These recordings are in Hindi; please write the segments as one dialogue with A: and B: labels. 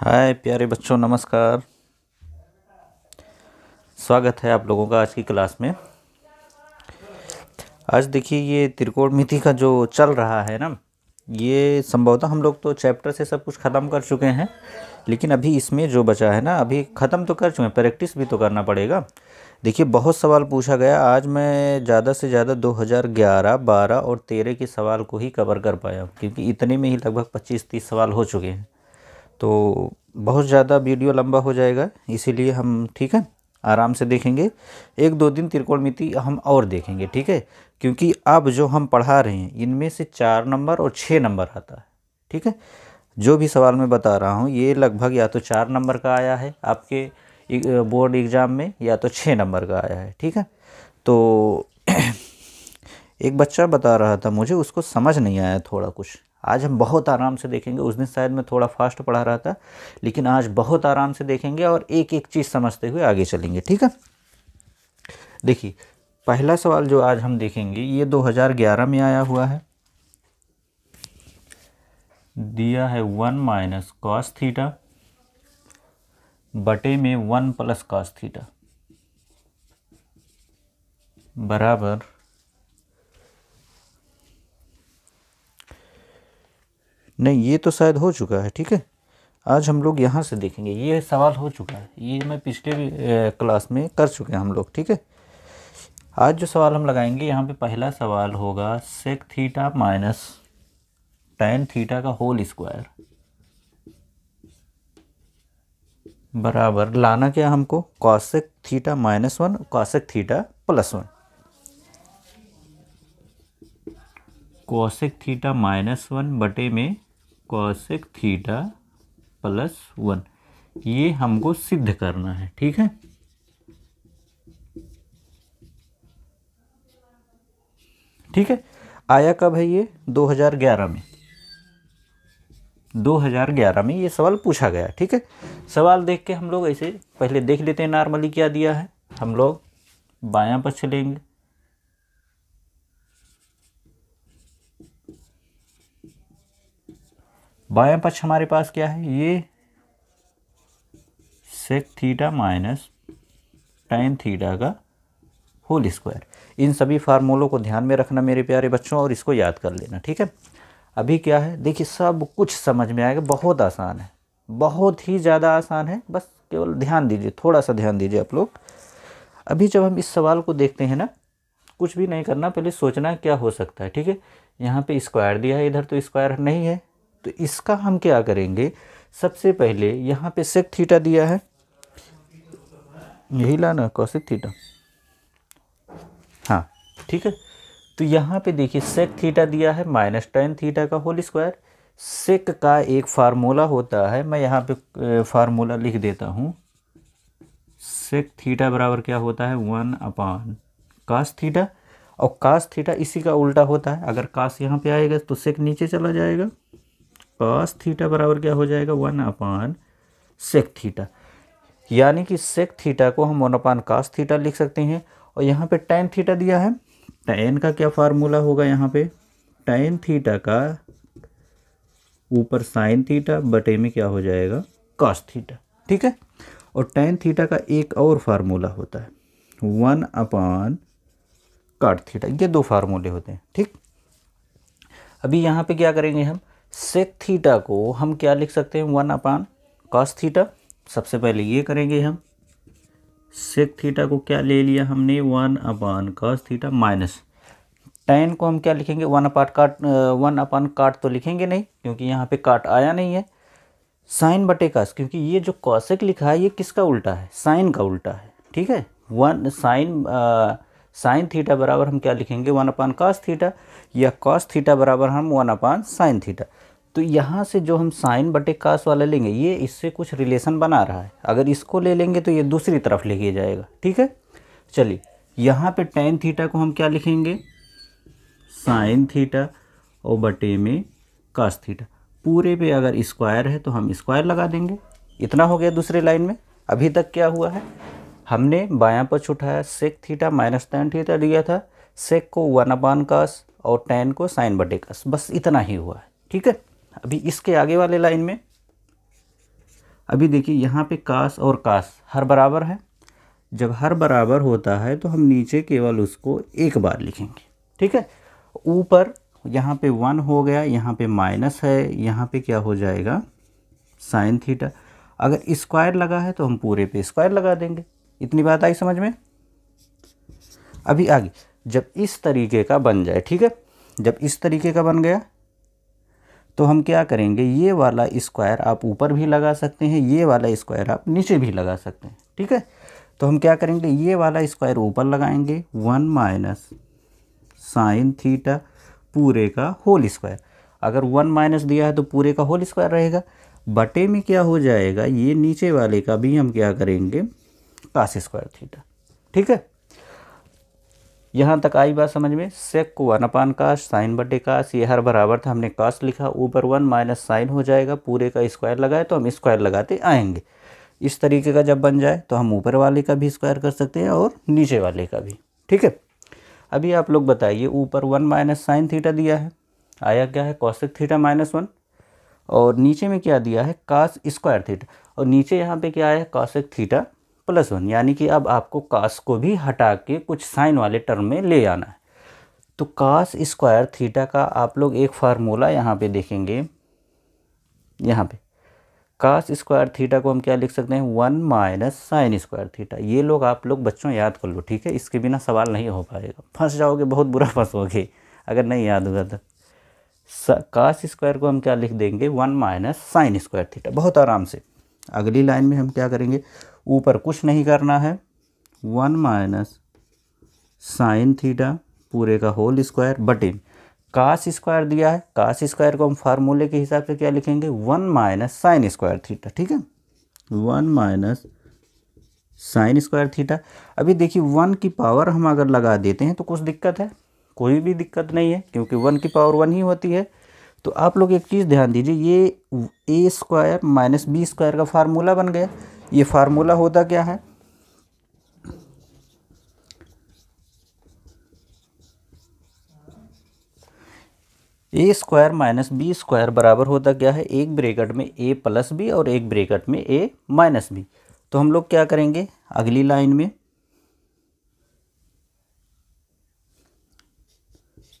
A: हाय प्यारे बच्चों नमस्कार स्वागत है आप लोगों का आज की क्लास में आज देखिए ये त्रिकोण मिति का जो चल रहा है ना ये संभवतः हम लोग तो चैप्टर से सब कुछ ख़त्म कर चुके हैं लेकिन अभी इसमें जो बचा है ना अभी ख़त्म तो कर चुके हैं प्रैक्टिस भी तो करना पड़ेगा देखिए बहुत सवाल पूछा गया आज मैं ज़्यादा से ज़्यादा 2011, 12 और 13 के सवाल को ही कवर कर पाया क्योंकि इतने में ही लगभग 25-30 सवाल हो चुके हैं तो बहुत ज़्यादा वीडियो लंबा हो जाएगा इसीलिए हम ठीक है आराम से देखेंगे एक दो दिन मिति हम और देखेंगे ठीक है क्योंकि अब जो हम पढ़ा रहे हैं इनमें से चार नंबर और छः नंबर आता है ठीक है जो भी सवाल मैं बता रहा हूँ ये लगभग या तो चार नंबर का आया है आपके बोर्ड एग्ज़ाम में या तो छः नंबर का आया है ठीक है तो एक बच्चा बता रहा था मुझे उसको समझ नहीं आया थोड़ा कुछ आज हम बहुत आराम से देखेंगे उस दिन शायद मैं थोड़ा फास्ट पढ़ा रहा था लेकिन आज बहुत आराम से देखेंगे और एक एक चीज़ समझते हुए आगे चलेंगे ठीक है देखिए पहला सवाल जो आज हम देखेंगे ये 2011 में आया हुआ है दिया है वन माइनस कॉस थीटा बटे में वन प्लस कास थीटा बराबर नहीं ये तो शायद हो चुका है ठीक है आज हम लोग यहाँ से देखेंगे ये सवाल हो चुका है ये मैं पिछले भी क्लास में कर चुके हैं हम लोग ठीक है आज जो सवाल हम लगाएंगे यहाँ पे पहला सवाल होगा sec theta minus tan theta का होल स्क्वायर बराबर लाना क्या हमको cosec theta minus one cosec theta plus one cosec theta minus one बटे में कौशिक थीटा प्लस वन ये हमको सिद्ध करना है ठीक है ठीक है आया कब है ये 2011 में 2011 में ये सवाल पूछा गया ठीक है सवाल देख के हम लोग ऐसे पहले देख लेते हैं नॉर्मली क्या दिया है हम लोग बायां पक्ष लेंगे बायां पक्ष हमारे पास क्या है ये sec theta minus tan theta का होल स्क्वायर इन सभी फार्मूलों को ध्यान में रखना मेरे प्यारे बच्चों और इसको याद कर लेना ठीक है अभी क्या है देखिए सब कुछ समझ में आएगा बहुत आसान है बहुत ही ज़्यादा आसान है बस केवल ध्यान दीजिए थोड़ा सा ध्यान दीजिए आप लोग अभी जब हम इस सवाल को देखते हैं ना कुछ भी नहीं करना पहले सोचना क्या हो सकता है ठीक है यहाँ पे स्क्वायर दिया है इधर तो स्क्वायर नहीं है तो इसका हम क्या करेंगे सबसे पहले यहाँ पे सेक थीटा दिया है यही लाना कौशिक थीटा हाँ ठीक है तो यहाँ पे देखिए सेक थीटा दिया है माइनस टेन थीटा का होल स्क्वायर सेक का एक फार्मूला होता है मैं यहाँ पे फार्मूला लिख देता हूँ सेक थीटा बराबर क्या होता है वन अपान कास थीटा और कास थीटा इसी का उल्टा होता है अगर कास यहाँ पे आएगा तो सेक नीचे चला जाएगा कास थीटा बराबर क्या हो जाएगा वन अपान सेक थीटा यानी कि सेक थीटा को हम वन अपान कास थीटा लिख सकते हैं और यहाँ पे टेन थीटा दिया है टैन का क्या फार्मूला होगा यहाँ पे tan थीटा का ऊपर साइन थीटा बटे में क्या हो जाएगा कॉस थीटा ठीक है और टैन थीटा का एक और फार्मूला होता है वन अपॉन काट थीटा ये दो फार्मूले होते हैं ठीक अभी यहाँ पे क्या करेंगे हम सेक थीटा को हम क्या लिख सकते हैं वन अपान कॉस थीटा सबसे पहले ये करेंगे हम सेक थीटा को क्या ले लिया हमने one upon cos theta minus tan को हम क्या लिखेंगे वन अपान काट वन अपान काट तो लिखेंगे नहीं क्योंकि यहाँ पे काट आया नहीं है साइन बटे कास क्योंकि ये जो कॉशिक लिखा है ये किसका उल्टा है साइन का उल्टा है ठीक है वन साइन साइन थीटा बराबर हम क्या लिखेंगे वन अपान कास थीटा या कॉस थीटा बराबर हम वन अपान साइन थीटा तो यहाँ से जो हम साइन बटे कास वाला लेंगे ये इससे कुछ रिलेशन बना रहा है अगर इसको ले लेंगे तो ये दूसरी तरफ लिखिए जाएगा ठीक है चलिए यहाँ पे टेन थीटा को हम क्या लिखेंगे साइन थीटा और बटे में कास थीटा पूरे पे अगर स्क्वायर है तो हम स्क्वायर लगा देंगे इतना हो गया दूसरे लाइन में अभी तक क्या हुआ है हमने बायां पक्ष उठाया sec theta minus tan theta दिया था सेक को वन अपान कास और टेन को साइन बटे कास बस इतना ही हुआ है ठीक है अभी इसके आगे वाले लाइन में अभी देखिए यहाँ पे कास और कास हर बराबर है जब हर बराबर होता है तो हम नीचे केवल उसको एक बार लिखेंगे ठीक है ऊपर यहाँ पे वन हो गया यहाँ पे माइनस है यहाँ पे क्या हो जाएगा साइन थीटा अगर स्क्वायर लगा है तो हम पूरे पे स्क्वायर लगा देंगे इतनी बात आई समझ में अभी आगे जब इस तरीके का बन जाए ठीक है जब इस तरीके का बन गया तो हम क्या करेंगे ये वाला स्क्वायर आप ऊपर भी लगा सकते हैं ये वाला स्क्वायर आप नीचे भी लगा सकते हैं ठीक है तो हम क्या करेंगे ये वाला स्क्वायर ऊपर लगाएंगे वन माइनस साइन थीटा पूरे का होल स्क्वायर अगर वन माइनस दिया है तो पूरे का होल स्क्वायर रहेगा बटे में क्या हो जाएगा ये नीचे वाले का भी हम क्या करेंगे कास स्क्वायर थीटा ठीक है यहाँ तक आई बात समझ में सेक को वन अपान काश साइन बटे काश ये हर बराबर था हमने काश लिखा ऊपर वन माइनस साइन हो जाएगा पूरे का स्क्वायर लगाए तो हम स्क्वायर लगाते आएंगे इस तरीके का जब बन जाए तो हम ऊपर वाले का भी स्क्वायर कर सकते हैं और नीचे वाले का भी ठीक है अभी आप लोग बताइए ऊपर वन माइनस साइन थीटा दिया है आया क्या है कौशिक थीटा माइनस वन और नीचे में क्या दिया है काश स्क्वायर थीटा और नीचे यहाँ पे क्या आया है कौशिक थीटा प्लस वन यानी कि अब आपको कास को भी हटा के कुछ साइन वाले टर्म में ले आना है तो कास स्क्वायर थीटा का आप लोग एक फार्मूला यहाँ पे देखेंगे यहाँ पे कास स्क्वायर थीटा को हम क्या लिख सकते हैं one minus sine square theta ये लोग आप लोग बच्चों याद कर लो ठीक है इसके बिना सवाल नहीं हो पाएगा फंस जाओगे बहुत बुरा फंसोगे अगर नहीं याद होगा तो कास स्क्वायर को हम क्या लिख देंगे one minus sine square theta बहुत आराम से अगली लाइन में हम क्या करेंगे ऊपर कुछ नहीं करना है वन माइनस साइन थीटा पूरे का whole square in cos square दिया है कास स्क्वायर को हम फार्मूले के हिसाब से क्या लिखेंगे one minus sine square theta ठीक है one minus sine square theta अभी देखिए वन की पावर हम अगर लगा देते हैं तो कुछ दिक्कत है कोई भी दिक्कत नहीं है क्योंकि वन की पावर वन ही होती है तो आप लोग एक चीज़ ध्यान दीजिए ये ए स्क्वायर माइनस बी स्क्वायर का फार्मूला बन गया ये फार्मूला होता क्या है A square minus B square बराबर होता क्या है एक ब्रेकट में ए प्लस बी और एक ब्रेकट में ए माइनस बी तो हम लोग क्या करेंगे अगली लाइन में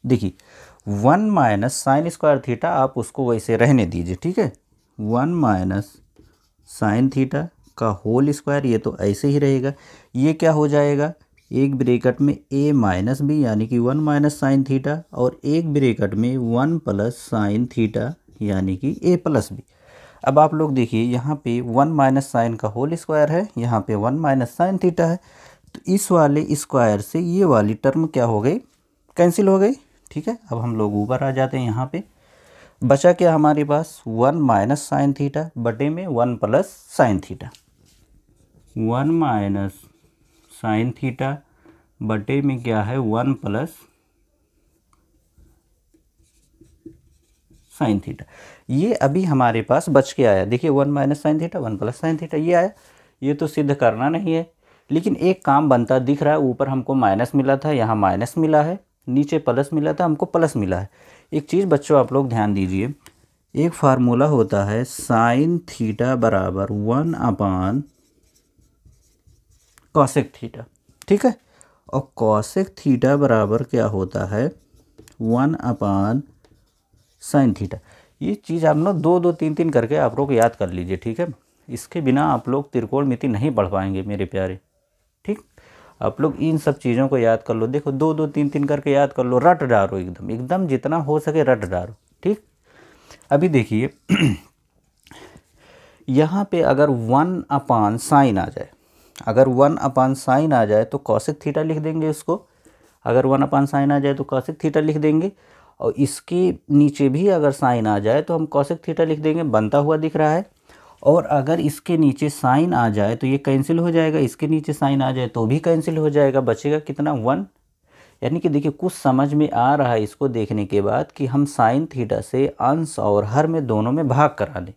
A: देखिए one minus sine square theta आप उसको वैसे रहने दीजिए ठीक है वन माइनस साइन थीटा का होल स्क्वायर ये तो ऐसे ही रहेगा ये क्या हो जाएगा एक ब्रेकट में ए माइनस बी यानी कि वन माइनस साइन थीटा और एक ब्रेकट में वन प्लस साइन थीटा यानी कि ए प्लस बी अब आप लोग देखिए यहाँ पे वन माइनस साइन का होल स्क्वायर है यहाँ पे वन माइनस साइन थीटा है तो इस वाले स्क्वायर से ये वाली टर्म क्या हो गई कैंसिल हो गई ठीक है अब हम लोग ऊपर आ जाते हैं यहाँ पे बचा क्या हमारे पास वन माइनस साइन थीटा बटे में one plus sine theta one minus sine theta बटे में क्या है वन प्लस साइन थीटा ये अभी हमारे पास बच के आया देखिए one minus sine theta one plus sine theta ये आया ये तो सिद्ध करना नहीं है लेकिन एक काम बनता दिख रहा है ऊपर हमको माइनस मिला था यहाँ माइनस मिला है नीचे प्लस मिला था हमको प्लस मिला है एक चीज़ बच्चों आप लोग ध्यान दीजिए एक फार्मूला होता है साइन थीटा बराबर वन अपान कॉशिक थीटा ठीक है और कॉशिक थीटा बराबर क्या होता है वन अपान साइन थीटा ये चीज़ आप लोग दो दो तीन तीन करके आप लोग याद कर लीजिए ठीक है इसके बिना आप लोग त्रिकोण मिति नहीं पढ़ पाएंगे मेरे प्यारे ठीक आप लोग इन सब चीज़ों को याद कर लो देखो दो दो तीन तीन करके याद कर लो रट डारो एकदम एकदम जितना हो सके रट डारो ठीक अभी देखिए यहाँ पे अगर वन अपान साइन आ जाए अगर वन अपान साइन आ जाए तो कौशिक थीटा लिख देंगे इसको अगर वन अपान साइन आ जाए तो कौशिक थीटा लिख देंगे और इसके नीचे भी अगर साइन आ जाए तो हम कौशिक थीटा लिख देंगे बनता हुआ दिख रहा है और अगर इसके नीचे साइन आ जाए तो ये कैंसिल हो जाएगा इसके नीचे साइन आ जाए तो भी कैंसिल हो जाएगा बचेगा कितना वन यानी कि देखिए कुछ समझ में आ रहा है इसको देखने के बाद कि हम साइन थीटा से अंश और हर में दोनों में भाग करा लें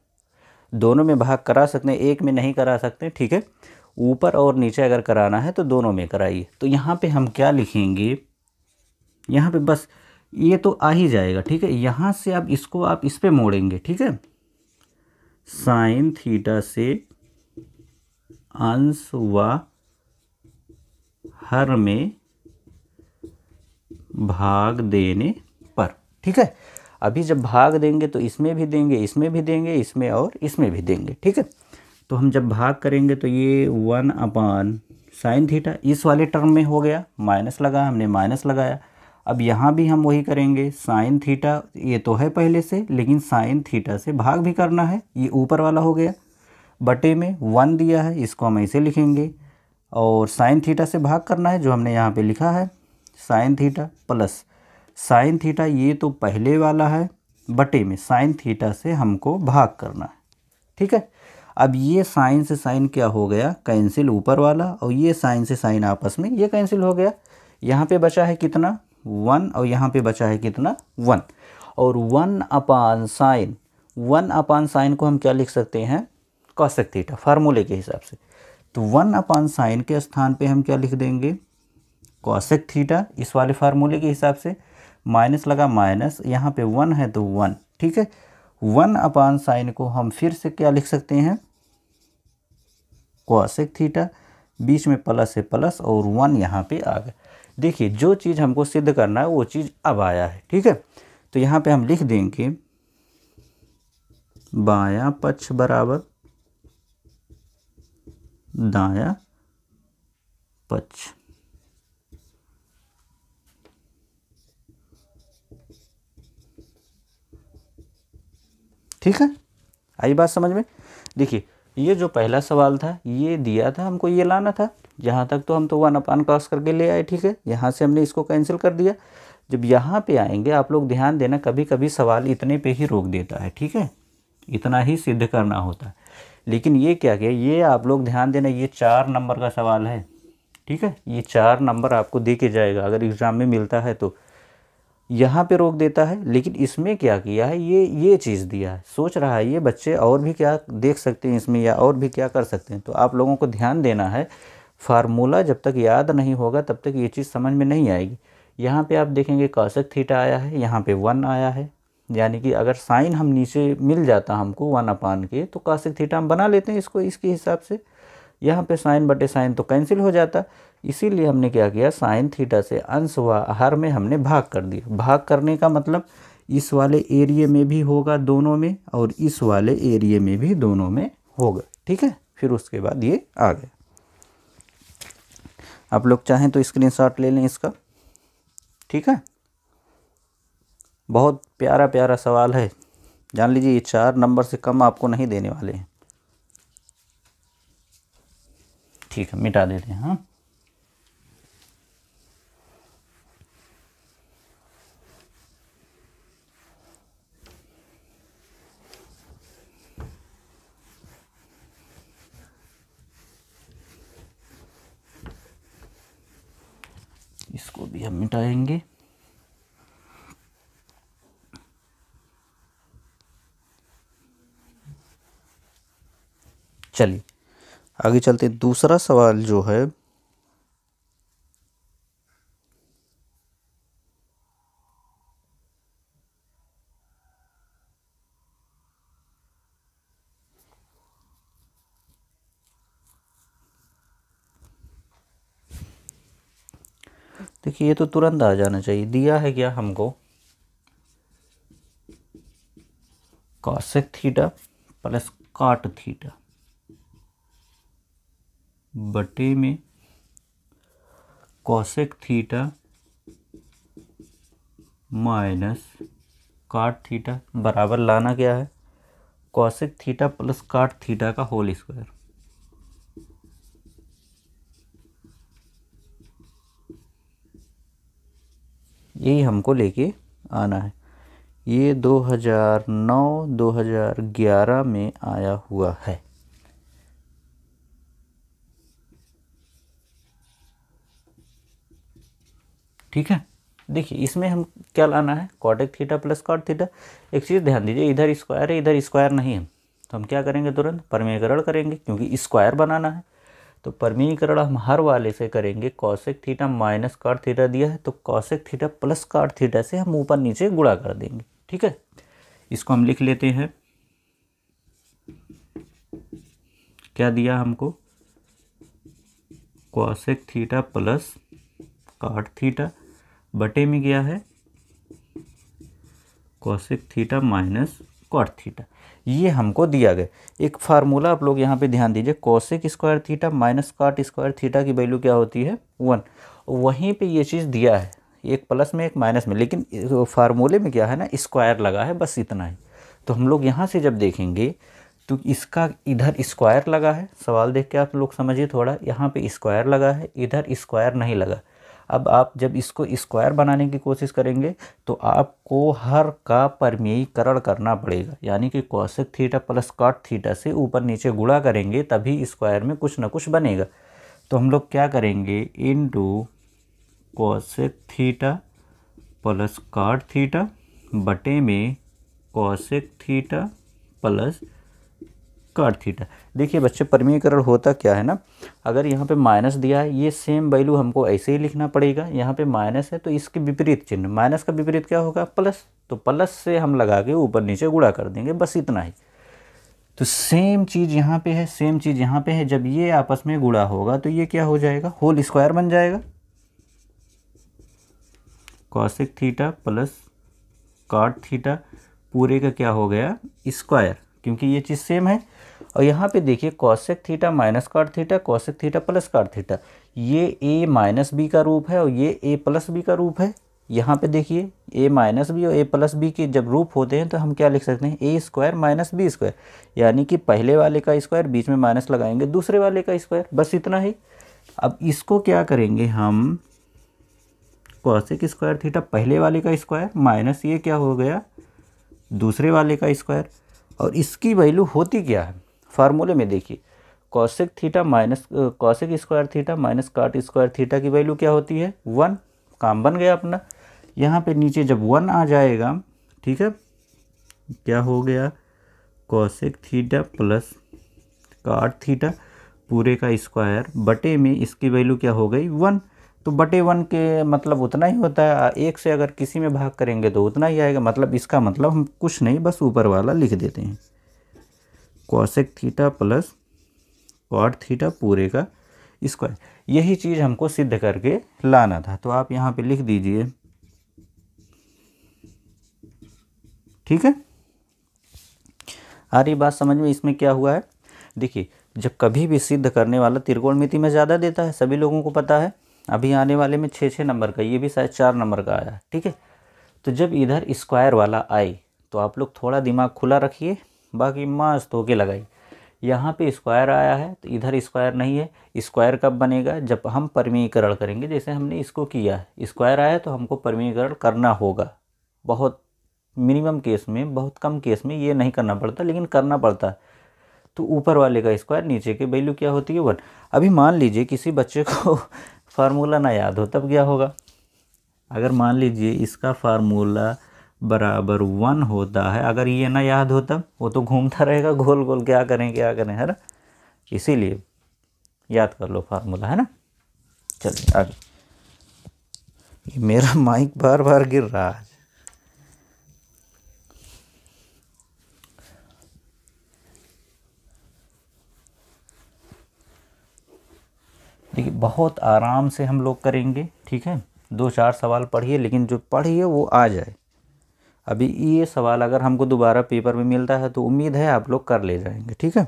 A: दोनों में भाग करा सकते हैं एक में नहीं करा सकते ठीक है ऊपर और नीचे अगर कराना है तो दोनों में कराइए तो यहाँ पे हम क्या लिखेंगे यहाँ पे बस ये तो आ ही जाएगा ठीक है यहाँ से आप इसको आप इस पर मोड़ेंगे ठीक है साइन थीटा से अंश व हर में भाग देने पर ठीक है अभी जब भाग देंगे तो इसमें भी देंगे इसमें भी देंगे इसमें और इसमें भी देंगे ठीक है तो हम जब भाग करेंगे तो ये वन अपान साइन थीटा इस वाले टर्म में हो गया माइनस लगा हमने माइनस लगाया अब यहाँ भी हम वही करेंगे साइन थीटा ये तो है पहले से लेकिन साइन थीटा से भाग भी करना है ये ऊपर वाला हो गया बटे में वन दिया है इसको हम ऐसे लिखेंगे और साइन थीटा से भाग करना है जो हमने यहाँ पे लिखा है sine theta plus sine theta ये तो पहले वाला है बटे में साइन थीटा से हमको भाग करना है ठीक है अब ये साइन से साइन क्या हो गया कैंसिल ऊपर वाला और ये साइन से साइन आपस में ये कैंसिल हो गया यहाँ पे बचा है कितना वन और यहाँ पे बचा है कितना वन और one upon sine one upon sine को हम क्या लिख सकते हैं कौशक थीटा फार्मूले के हिसाब से तो वन अपान साइन के स्थान पे हम क्या लिख देंगे कौशक थीटा इस वाले फार्मूले के हिसाब से माइनस लगा माइनस यहाँ पे वन है तो वन ठीक है वन अपान साइन को हम फिर से क्या लिख सकते हैं कॉसेक थीटा बीच में प्लस है प्लस और वन यहाँ पे आ गया देखिए जो चीज़ हमको सिद्ध करना है वो चीज़ अब आया है ठीक है तो यहाँ पे हम लिख देंगे बाया पक्ष बराबर दाया पक्ष ठीक है आई बात समझ में देखिए ये जो पहला सवाल था ये दिया था हमको ये लाना था जहाँ तक तो हम तो वन अपान क्रॉस करके ले आए ठीक है यहाँ से हमने इसको कैंसिल कर दिया जब यहाँ पे आएंगे आप लोग ध्यान देना कभी कभी सवाल इतने पे ही रोक देता है ठीक है इतना ही सिद्ध करना होता है लेकिन ये क्या क्या ये आप लोग ध्यान देना ये चार नंबर का सवाल है ठीक है ये चार नंबर आपको दे के जाएगा अगर एग्ज़ाम में मिलता है तो यहाँ पे रोक देता है लेकिन इसमें क्या किया है ये ये चीज़ दिया है सोच रहा है ये बच्चे और भी क्या देख सकते हैं इसमें या और भी क्या कर सकते हैं तो आप लोगों को ध्यान देना है फार्मूला जब तक याद नहीं होगा तब तक ये चीज़ समझ में नहीं आएगी यहाँ पे आप देखेंगे कौशक थीटा आया है यहाँ पे वन आया है यानी कि अगर साइन हम नीचे मिल जाता हमको वन अपान के तो कौशिक थीटा हम बना लेते हैं इसको इसके हिसाब से यहाँ पे साइन बटे साइन तो कैंसिल हो जाता इसीलिए हमने क्या किया साइन थीटा से अंश व हर में हमने भाग कर दिया भाग करने का मतलब इस वाले एरिए में भी होगा दोनों में और इस वाले एरिए में भी दोनों में होगा ठीक है फिर उसके बाद ये आ गया आप लोग चाहें तो स्क्रीनशॉट ले लें इसका ठीक है बहुत प्यारा प्यारा सवाल है जान लीजिए ये चार नंबर से कम आपको नहीं देने वाले हैं ठीक है मिटा देते हैं हाँ इसको भी हम मिटाएंगे चलिए आगे चलते दूसरा सवाल जो है देखिए ये तो तुरंत आ जाना चाहिए दिया है क्या हमको cosec theta plus cot theta बटे में cosec theta minus cot theta बराबर लाना क्या है cosec theta plus cot theta का होल स्क्वायर यही हमको लेके आना है ये 2009-2011 में आया हुआ है ठीक है देखिए इसमें हम क्या लाना है cosec theta plus cot theta एक चीज़ ध्यान दीजिए इधर स्क्वायर है इधर स्क्वायर नहीं है तो हम क्या करेंगे तुरंत परमेकरण करेंगे क्योंकि स्क्वायर बनाना है तो परमीकरण हम हर वाले से करेंगे cosec theta minus cot theta दिया है तो cosec theta plus cot theta से हम ऊपर नीचे गुड़ा कर देंगे ठीक है इसको हम लिख लेते हैं क्या दिया हमको cosec theta plus cot theta बटे में गया है cosec theta minus cot theta ये हमको दिया गया एक फार्मूला आप लोग यहाँ पे ध्यान दीजिए cosec square theta minus cot square theta की वैल्यू क्या होती है वन वहीं पे ये चीज़ दिया है एक प्लस में एक माइनस में लेकिन फार्मूले में क्या है ना स्क्वायर लगा है बस इतना ही तो हम लोग यहाँ से जब देखेंगे तो इसका इधर स्क्वायर लगा है सवाल देख के आप लोग समझिए थोड़ा यहाँ पर स्क्वायर लगा है इधर स्क्वायर नहीं लगा अब आप जब इसको स्क्वायर बनाने की कोशिश करेंगे तो आपको हर का परमीयकरण करना पड़ेगा यानी कि cosec theta plus cot theta से ऊपर नीचे गुड़ा करेंगे तभी स्क्वायर में कुछ ना कुछ बनेगा तो हम लोग क्या करेंगे into cosec theta plus cot theta बटे में cosec theta plus cot theta देखिए बच्चे परमीकरण होता क्या है ना अगर यहाँ पे माइनस दिया है ये सेम वैल्यू हमको ऐसे ही लिखना पड़ेगा यहाँ पे माइनस है तो इसके विपरीत चिन्ह माइनस का विपरीत क्या होगा प्लस तो प्लस से हम लगा के ऊपर नीचे गुड़ा कर देंगे बस इतना ही तो सेम चीज़ यहाँ पे है सेम चीज़ यहाँ पे है जब ये आपस में गुड़ा होगा तो ये क्या हो जाएगा होल स्क्वायर बन जाएगा cosec theta plus cot theta पूरे का क्या हो गया स्क्वायर क्योंकि ये चीज़ सेम है और यहाँ पे देखिए cosec theta minus cot theta cosec theta plus cot theta ये ए माइनस बी का रूप है और ये ए प्लस बी का रूप है यहाँ पे देखिए ए माइनस बी और ए प्लस बी के जब रूप होते हैं तो हम क्या लिख सकते हैं A square minus B square यानी कि पहले वाले का स्क्वायर बीच में माइनस लगाएंगे दूसरे वाले का स्क्वायर बस इतना ही अब इसको क्या करेंगे हम कौशिक स्क्वायर थीटा पहले वाले का स्क्वायर माइनस ये क्या हो गया दूसरे वाले का स्क्वायर और इसकी वैल्यू होती क्या है फार्मूले में देखिए cosec theta minus cosec square theta minus cot square theta की वैल्यू क्या होती है वन काम बन गया अपना यहाँ पे नीचे जब वन आ जाएगा ठीक है क्या हो गया cosec theta plus cot theta पूरे का स्क्वायर बटे में इसकी वैल्यू क्या हो गई वन तो बटे वन के मतलब उतना ही होता है एक से अगर किसी में भाग करेंगे तो उतना ही आएगा मतलब इसका मतलब हम कुछ नहीं बस ऊपर वाला लिख देते हैं cosec theta plus cot theta पूरे का स्क्वायर यही चीज़ हमको सिद्ध करके लाना था तो आप यहाँ पे लिख दीजिए ठीक है आ रही बात समझ में इसमें क्या हुआ है देखिए जब कभी भी सिद्ध करने वाला त्रिकोणमिति में ज़्यादा देता है सभी लोगों को पता है अभी आने वाले में छः छः नंबर का ये भी शायद चार नंबर का आया ठीक है तो जब इधर स्क्वायर वाला आए तो आप लोग थोड़ा दिमाग खुला रखिए बाकी मस्त होके लगाई यहाँ पे स्क्वायर आया है तो इधर स्क्वायर नहीं है स्क्वायर कब बनेगा जब हम परमीकरण करेंगे जैसे हमने इसको किया है स्क्वायर आया तो हमको परमीकरण करना होगा बहुत मिनिमम केस में बहुत कम केस में ये नहीं करना पड़ता लेकिन करना पड़ता तो ऊपर वाले का स्क्वायर नीचे के वैल्यू क्या होती है वन अभी मान लीजिए किसी बच्चे को फार्मूला ना याद हो तब क्या होगा अगर मान लीजिए इसका फार्मूला बराबर वन होता है अगर ये ना याद हो तब वो तो घूमता रहेगा गोल गोल क्या करें क्या करें है ना इसीलिए याद कर लो फार्मूला है ना चलिए आगे ये मेरा माइक बार बार गिर रहा है देखिए बहुत आराम से हम लोग करेंगे ठीक है दो चार सवाल पढ़िए लेकिन जो पढ़िए वो आ जाए अभी ये सवाल अगर हमको दोबारा पेपर में मिलता है तो उम्मीद है आप लोग कर ले जाएंगे ठीक है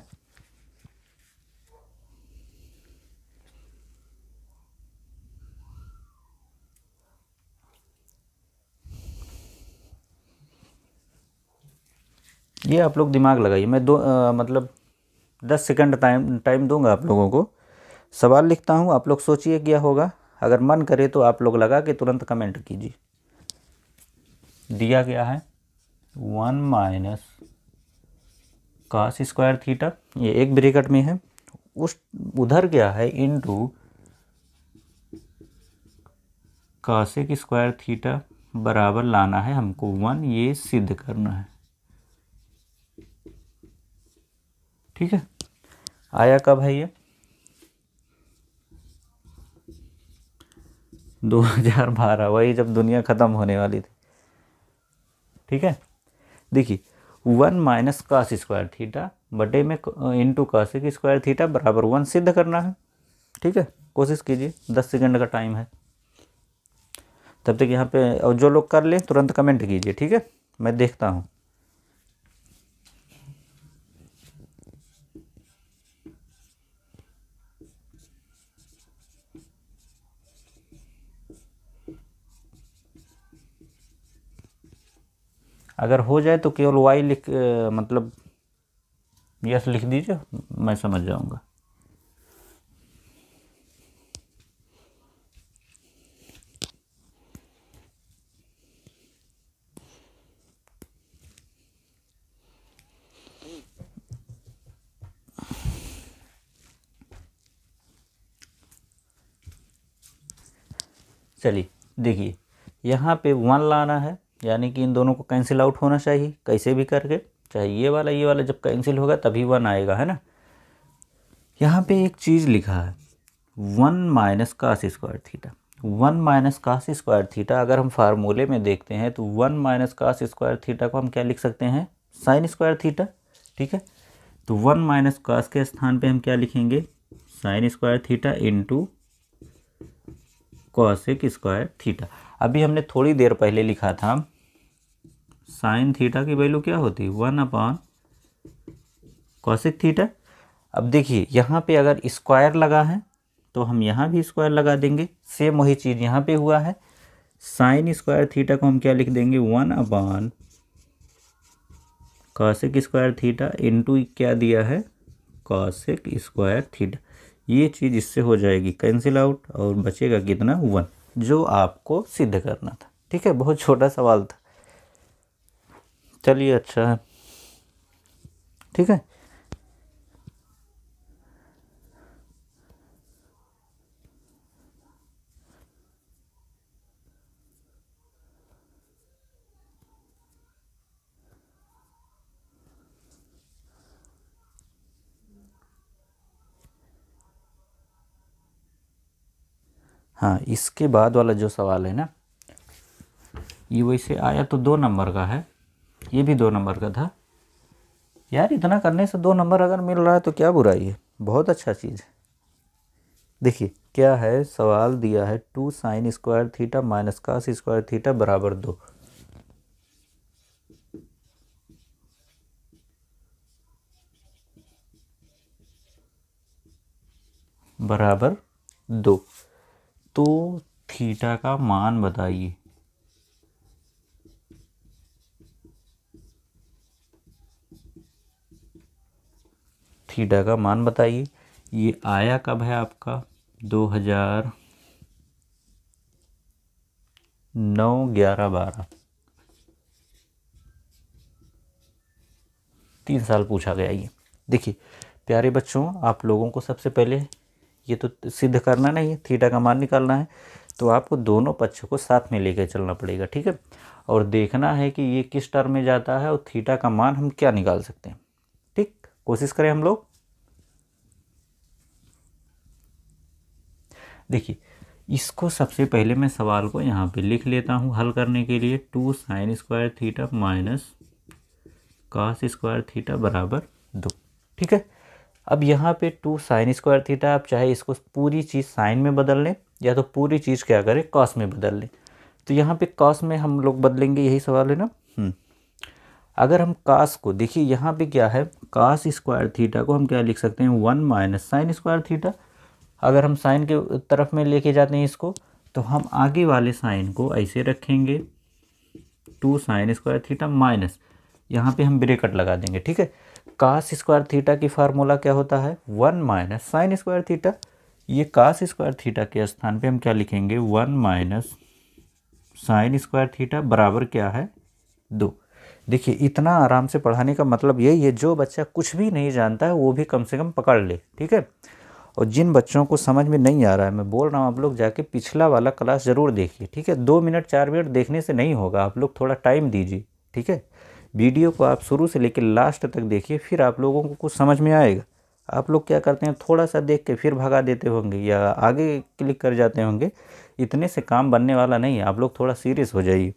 A: ये आप लोग दिमाग लगाइए मैं दो आ, मतलब दस सेकंड टाइम टाइम दूंगा आप लोगों को सवाल लिखता हूँ आप लोग सोचिए क्या होगा अगर मन करे तो आप लोग लगा के तुरंत कमेंट कीजिए दिया गया है one minus cos square theta ये एक ब्रेकट में है उस उधर गया है इनटू कासिक स्क्वायर थीटा बराबर लाना है हमको वन ये सिद्ध करना है ठीक है आया कब है ये 2012 वही जब दुनिया ख़त्म होने वाली थी ठीक है देखिए one minus cos square theta बटे में इंटू कास स्क्वायर थीटा बराबर वन सिद्ध करना है ठीक है कोशिश कीजिए दस सेकंड का टाइम है तब तक यहाँ पे और जो लोग कर लें तुरंत कमेंट कीजिए ठीक है मैं देखता हूँ अगर हो जाए तो केवल वाई लिख मतलब यस लिख दीजिए मैं समझ जाऊंगा चलिए देखिए यहाँ पे वन लाना है यानी कि इन दोनों को कैंसिल आउट होना चाहिए कैसे भी करके चाहे ये वाला ये वाला जब कैंसिल होगा तभी वन आएगा है ना यहाँ पे एक चीज़ लिखा है one minus cos square theta one minus cos square theta अगर हम फार्मूले में देखते हैं तो one minus cos square theta को हम क्या लिख सकते हैं साइन स्क्वायर थीटा ठीक है तो वन माइनस कास के स्थान पे हम क्या लिखेंगे sine square theta into cosec square theta अभी हमने थोड़ी देर पहले लिखा था साइन थीटा की वैल्यू क्या होती है वन अपॉन कौशिक थीटा अब देखिए यहाँ पे अगर स्क्वायर लगा है तो हम यहाँ भी स्क्वायर लगा देंगे सेम वही चीज़ यहाँ पे हुआ है साइन स्क्वायर थीटा को हम क्या लिख देंगे one upon cosec square theta into क्या दिया है कौशिक स्क्वायर थीटा ये चीज़ इससे हो जाएगी कैंसिल आउट और बचेगा कितना वन जो आपको सिद्ध करना था ठीक है बहुत छोटा सवाल था चलिए अच्छा है ठीक है हाँ इसके बाद वाला जो सवाल है ना ये वैसे आया तो दो नंबर का है ये भी दो नंबर का था यार इतना करने से दो नंबर अगर मिल रहा है तो क्या बुराई है बहुत अच्छा चीज़ है देखिए क्या है सवाल दिया है two sine square theta minus cos square theta बराबर दो बराबर दो तो थीटा का मान बताइए थीटा का मान बताइए ये आया कब है आपका 2009 11 12 तीन साल पूछा गया ये देखिए प्यारे बच्चों आप लोगों को सबसे पहले ये तो सिद्ध करना नहीं है थीटा का मान निकालना है तो आपको दोनों पक्षों को साथ में लेकर चलना पड़ेगा ठीक है और देखना है कि ये किस टर्म में जाता है और थीटा का मान हम क्या निकाल सकते हैं कोशिश करें हम लोग देखिए इसको सबसे पहले मैं सवाल को यहाँ पे लिख लेता हूँ हल करने के लिए two sine square theta minus cos square theta बराबर दो ठीक है अब यहाँ पे टू साइन स्क्वायर थीटा आप चाहे इसको पूरी चीज़ साइन में बदल लें या तो पूरी चीज़ क्या करें कॉस में बदल लें तो यहाँ पे कॉस में हम लोग बदलेंगे यही सवाल है ना अगर हम कास को देखिए यहाँ पे क्या है कास स्क्वायर थीटा को हम क्या लिख सकते हैं one minus sine square theta अगर हम साइन के तरफ में लेके जाते हैं इसको तो हम आगे वाले साइन को ऐसे रखेंगे two sine square theta minus यहाँ पे हम ब्रेकट लगा देंगे ठीक है कास स्क्वायर थीटा की फार्मूला क्या होता है one minus sine square theta ये कास स्क्वायर थीटा के स्थान पे हम क्या लिखेंगे one minus sine square theta बराबर क्या है दो देखिए इतना आराम से पढ़ाने का मतलब यही है जो बच्चा कुछ भी नहीं जानता है वो भी कम से कम पकड़ ले ठीक है और जिन बच्चों को समझ में नहीं आ रहा है मैं बोल रहा हूँ आप लोग जाके पिछला वाला क्लास ज़रूर देखिए ठीक है दो मिनट चार मिनट देखने से नहीं होगा आप लोग थोड़ा टाइम दीजिए ठीक है वीडियो को आप शुरू से लेकर लास्ट तक देखिए फिर आप लोगों को कुछ समझ में आएगा आप लोग क्या करते हैं थोड़ा सा देख के फिर भगा देते होंगे या आगे क्लिक कर जाते होंगे इतने से काम बनने वाला नहीं है आप लोग थोड़ा सीरियस हो जाइए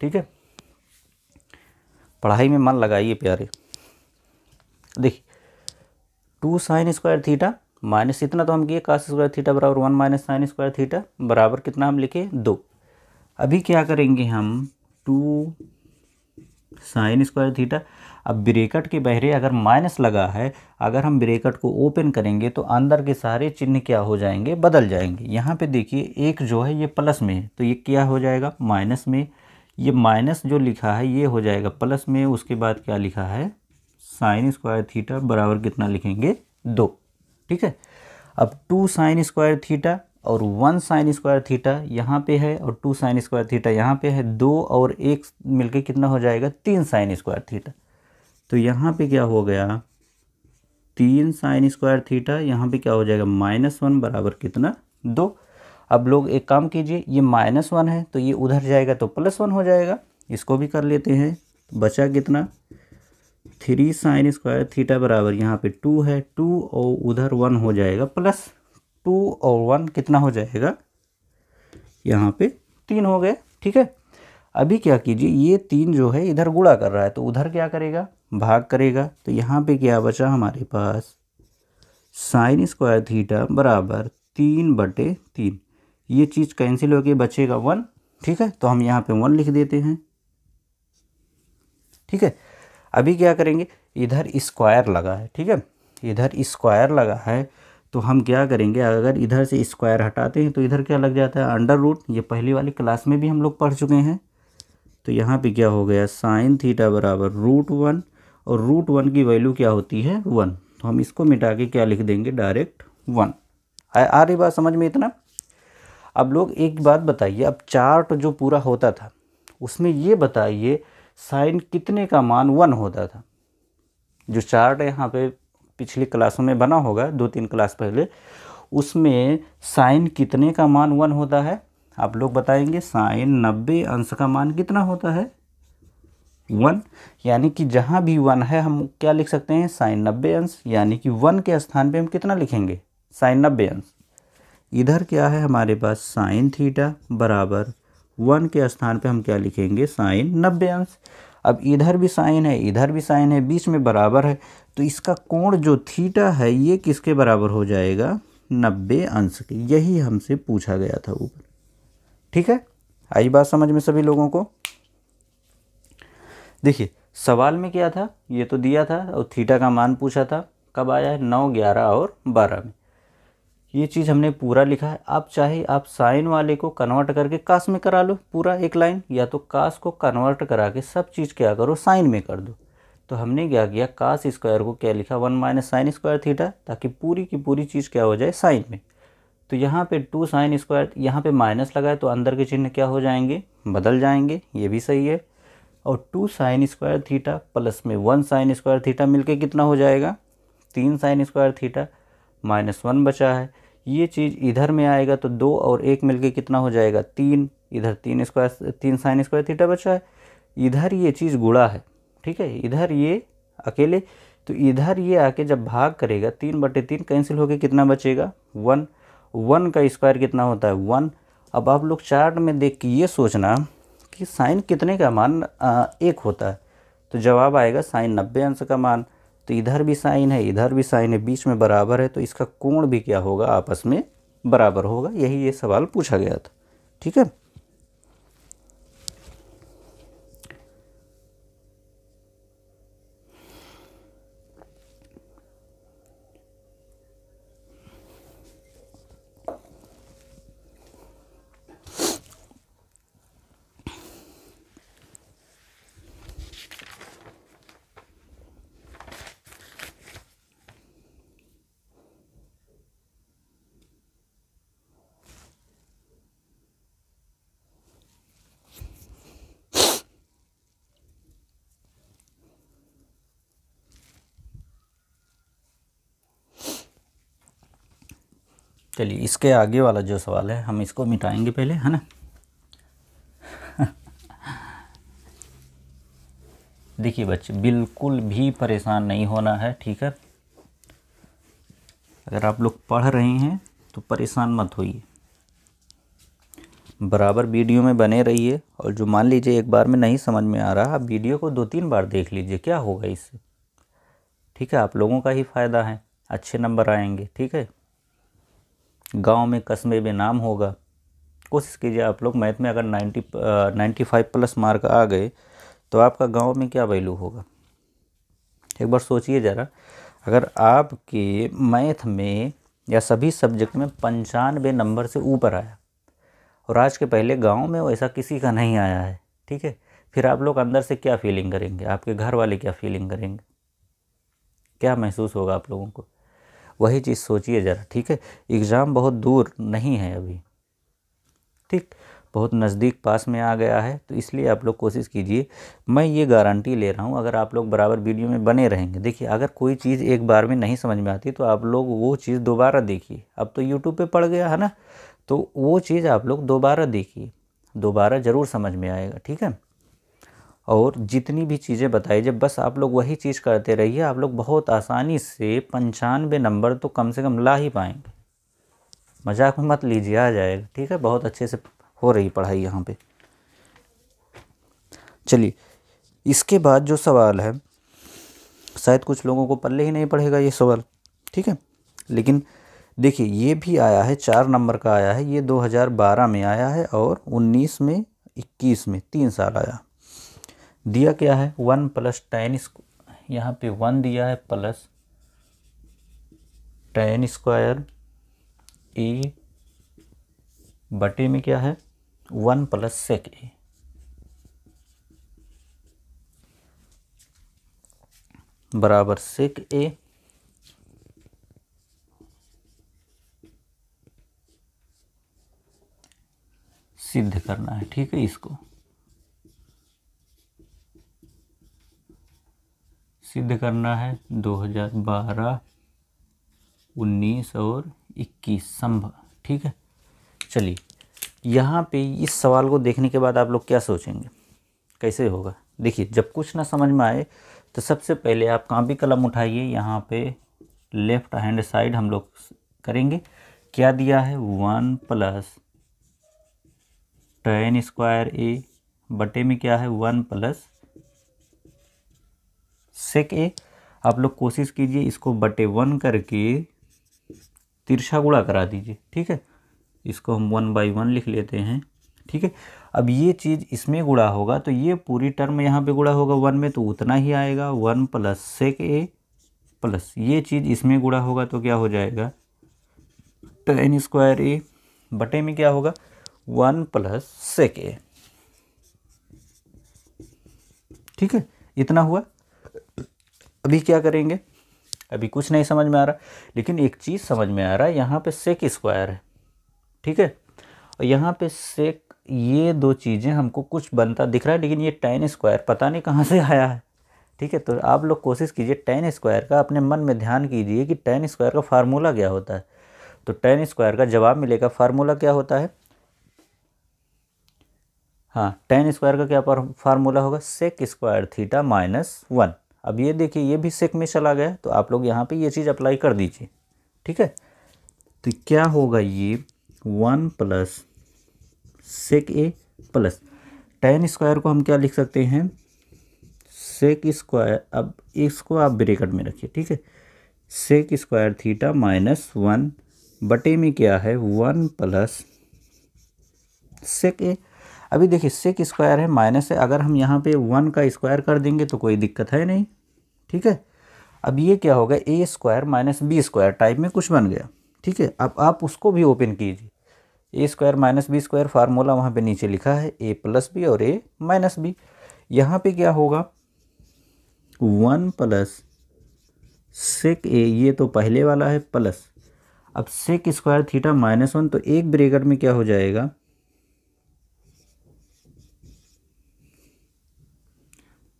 A: ठीक है पढ़ाई में मन लगाइए प्यारे देखिए two sine square theta minus इतना तो हम किए कास स्क्वायर थीटा बराबर one minus sine square theta बराबर कितना हम लिखे दो अभी क्या करेंगे हम टू साइन स्क्वायर थीटा अब ब्रेकट के बहरे अगर माइनस लगा है अगर हम ब्रेकट को ओपन करेंगे तो अंदर के सारे चिन्ह क्या हो जाएंगे बदल जाएंगे यहाँ पे देखिए एक जो है ये प्लस में है तो ये क्या हो जाएगा माइनस में ये माइनस जो लिखा है ये हो जाएगा प्लस में उसके बाद क्या लिखा है साइन स्क्वायर थीटा बराबर कितना लिखेंगे दो ठीक है अब टू साइन स्क्वायर थीटा और वन साइन स्क्वायर थीटा यहाँ पे है और टू साइन स्क्वायर थीटा यहाँ पे है दो और एक मिलके कितना हो जाएगा तीन साइन स्क्वायर थीटा तो यहाँ पे क्या हो गया तीन साइन स्क्वायर थीटा यहाँ पे क्या हो जाएगा माइनस वन बराबर कितना दो अब लोग एक काम कीजिए ये माइनस वन है तो ये उधर जाएगा तो प्लस वन हो जाएगा इसको भी कर लेते हैं बचा कितना थ्री साइन स्क्वायर थीटा बराबर यहाँ पे टू है टू और उधर वन हो जाएगा प्लस टू और वन कितना हो जाएगा यहाँ पे तीन हो गए ठीक है अभी क्या कीजिए ये तीन जो है इधर गुड़ा कर रहा है तो उधर क्या करेगा भाग करेगा तो यहाँ पे क्या बचा हमारे पास साइन स्क्वायर थीटा बराबर तीन बटे तीन ये चीज़ कैंसिल होकर बचेगा वन ठीक है तो हम यहाँ पे वन लिख देते हैं ठीक है अभी क्या करेंगे इधर स्क्वायर लगा है ठीक है इधर स्क्वायर लगा है तो हम क्या करेंगे अगर इधर से स्क्वायर हटाते हैं तो इधर क्या लग जाता है अंडर रूट ये पहली वाली क्लास में भी हम लोग पढ़ चुके हैं तो यहाँ पे क्या हो गया साइन थीटा बराबर रूट वन और रूट वन की वैल्यू क्या होती है वन तो हम इसको मिटा के क्या लिख देंगे डायरेक्ट वन आ रही बात समझ में इतना अब लोग एक बात बताइए अब चार्ट जो पूरा होता था उसमें ये बताइए साइन कितने का मान वन होता था जो चार्ट यहाँ पे पिछली क्लासों में बना होगा दो तीन क्लास पहले उसमें साइन कितने का मान वन होता है आप लोग बताएंगे साइन नब्बे अंश का मान कितना होता है वन यानी कि जहाँ भी वन है हम क्या लिख सकते हैं साइन नब्बे अंश यानी कि वन के स्थान पे हम कितना लिखेंगे साइन नब्बे अंश इधर क्या है हमारे पास साइन थीटा बराबर वन के स्थान पे हम क्या लिखेंगे साइन नब्बे अंश अब इधर भी साइन है इधर भी साइन है बीच में बराबर है तो इसका कोण जो थीटा है ये किसके बराबर हो जाएगा नब्बे अंश के यही हमसे पूछा गया था ऊपर ठीक है आई बात समझ में सभी लोगों को देखिए सवाल में क्या था ये तो दिया था और थीटा का मान पूछा था कब आया है नौ ग्यारह और बारह में ये चीज़ हमने पूरा लिखा है आप चाहे आप साइन वाले को कन्वर्ट करके कास में करा लो पूरा एक लाइन या तो कास को कन्वर्ट करा के सब चीज़ क्या करो साइन में कर दो तो हमने क्या किया कास स्क्वायर को क्या लिखा one minus sine square theta ताकि पूरी की पूरी चीज़ क्या हो जाए साइन में तो यहाँ पे टू साइन स्क्वायर यहाँ पे माइनस लगाए तो अंदर के चिन्ह क्या हो जाएंगे बदल जाएंगे ये भी सही है और two sine square theta plus में वन साइन स्क्वायर थीटा मिलके कितना हो जाएगा तीन sine square theta minus one बचा है ये चीज़ इधर में आएगा तो दो और एक मिलके कितना हो जाएगा तीन इधर तीन स्क्वायर तीन साइन स्क्वायर थीटा बचा है इधर ये चीज़ गुड़ा है ठीक है इधर ये अकेले तो इधर ये आके जब भाग करेगा तीन बटे तीन कैंसिल होकर कितना बचेगा वन वन का स्क्वायर कितना होता है वन अब आप लोग चार्ट में देख के ये सोचना कि साइन कितने का मान आ, एक होता है तो जवाब आएगा साइन नब्बे अंश का मान तो इधर भी साइन है इधर भी साइन है बीच में बराबर है तो इसका कोण भी क्या होगा आपस में बराबर होगा यही ये सवाल पूछा गया था ठीक है चलिए इसके आगे वाला जो सवाल है हम इसको मिटाएंगे पहले है ना देखिए बच्चे बिल्कुल भी परेशान नहीं होना है ठीक है अगर आप लोग पढ़ रहे हैं तो परेशान मत होइए बराबर वीडियो में बने रहिए और जो मान लीजिए एक बार में नहीं समझ में आ रहा आप वीडियो को दो तीन बार देख लीजिए क्या होगा इससे ठीक है आप लोगों का ही फ़ायदा है अच्छे नंबर आएंगे ठीक है गांव में कस्बे में नाम होगा कोशिश कीजिए आप लोग मैथ में अगर ninety ninety five plus mark आ गए तो आपका गांव में क्या वैल्यू होगा एक बार सोचिए ज़रा अगर आपके मैथ में या सभी सब्जेक्ट में पंचानवे नंबर से ऊपर आया और आज के पहले गांव में वैसा किसी का नहीं आया है ठीक है फिर आप लोग अंदर से क्या फीलिंग करेंगे आपके घर वाले क्या फीलिंग करेंगे क्या महसूस होगा आप लोगों को वही चीज़ सोचिए ज़रा ठीक है एग्ज़ाम बहुत दूर नहीं है अभी ठीक बहुत नज़दीक पास में आ गया है तो इसलिए आप लोग कोशिश कीजिए मैं ये गारंटी ले रहा हूँ अगर आप लोग बराबर वीडियो में बने रहेंगे देखिए अगर कोई चीज़ एक बार में नहीं समझ में आती तो आप लोग वो चीज़ दोबारा देखिए अब तो यूट्यूब पे पड़ गया है ना तो वो चीज़ आप लोग दोबारा देखिए दोबारा ज़रूर समझ में आएगा ठीक है और जितनी भी चीज़ें बताई जब बस आप लोग वही चीज़ करते रहिए आप लोग बहुत आसानी से पंचानवे नंबर तो कम से कम ला ही पाएंगे मजाक में मत लीजिए आ जाएगा ठीक है बहुत अच्छे से हो रही पढ़ाई यहाँ पे चलिए इसके बाद जो सवाल है शायद कुछ लोगों को पल्ले ही नहीं पड़ेगा ये सवाल ठीक है लेकिन देखिए ये भी आया है चार नंबर का आया है ये 2012 में आया है और 19 में 21 में तीन साल आया दिया क्या है वन प्लस टेन यहाँ पे वन दिया है प्लस टेन स्क्वायर ए बटे में क्या है वन प्लस सेक ए बराबर सेक ए सिद्ध करना है ठीक है इसको सिद्ध करना है 2012, 19 और 21 संभव ठीक है चलिए यहाँ पे इस सवाल को देखने के बाद आप लोग क्या सोचेंगे कैसे होगा देखिए जब कुछ ना समझ में आए तो सबसे पहले आप कहाँ भी कलम उठाइए यहाँ पे लेफ्ट हैंड साइड हम लोग करेंगे क्या दिया है one plus tan square A बटे में क्या है वन प्लस सेक ए आप लोग कोशिश कीजिए इसको बटे वन करके तिरछा गुड़ा करा दीजिए ठीक है इसको हम वन बाई वन लिख लेते हैं ठीक है अब ये चीज़ इसमें गुड़ा होगा तो ये पूरी टर्म यहाँ पे गुड़ा होगा वन में तो उतना ही आएगा one plus sec A plus ये चीज़ इसमें गुड़ा होगा तो क्या हो जाएगा टेन स्क्वायर ए बटे में क्या होगा वन प्लस सेक ए ठीक है इतना हुआ अभी क्या करेंगे अभी कुछ नहीं समझ में आ रहा लेकिन एक चीज़ समझ में आ रहा है यहाँ पे सेक स्क्वायर है ठीक है और यहाँ पे सेक ये दो चीज़ें हमको कुछ बनता दिख रहा है लेकिन ये टेन स्क्वायर पता नहीं कहाँ से आया है ठीक है तो आप लोग कोशिश कीजिए टेन स्क्वायर का अपने मन में ध्यान कीजिए कि टेन स्क्वायर का फार्मूला क्या होता है तो टेन स्क्वायर का जवाब मिलेगा फार्मूला क्या होता है हाँ टेन स्क्वायर का क्या फार्मूला होगा sec square theta minus one अब ये देखिए ये भी सेक में चला गया तो आप लोग यहाँ पे ये चीज़ अप्लाई कर दीजिए ठीक है तो क्या होगा ये one plus sec A plus tan square को हम क्या लिख सकते हैं सेक स्क्वायर अब इसको आप ब्रेकट में रखिए ठीक है sec square theta minus one बटे में क्या है वन प्लस सेक ए अभी देखिए सेक स्क्वायर है माइनस है अगर हम यहाँ पे वन का स्क्वायर कर देंगे तो कोई दिक्कत है नहीं ठीक है अब ये क्या होगा A square minus B square type में कुछ बन गया ठीक है अब आप उसको भी ओपन कीजिए A square minus B square formula वहाँ पर नीचे लिखा है ए प्लस बी और ए माइनस बी यहाँ पर क्या होगा वन प्लस सेक ए ये तो पहले वाला है प्लस अब sec square theta minus one तो एक ब्रेकर में क्या हो जाएगा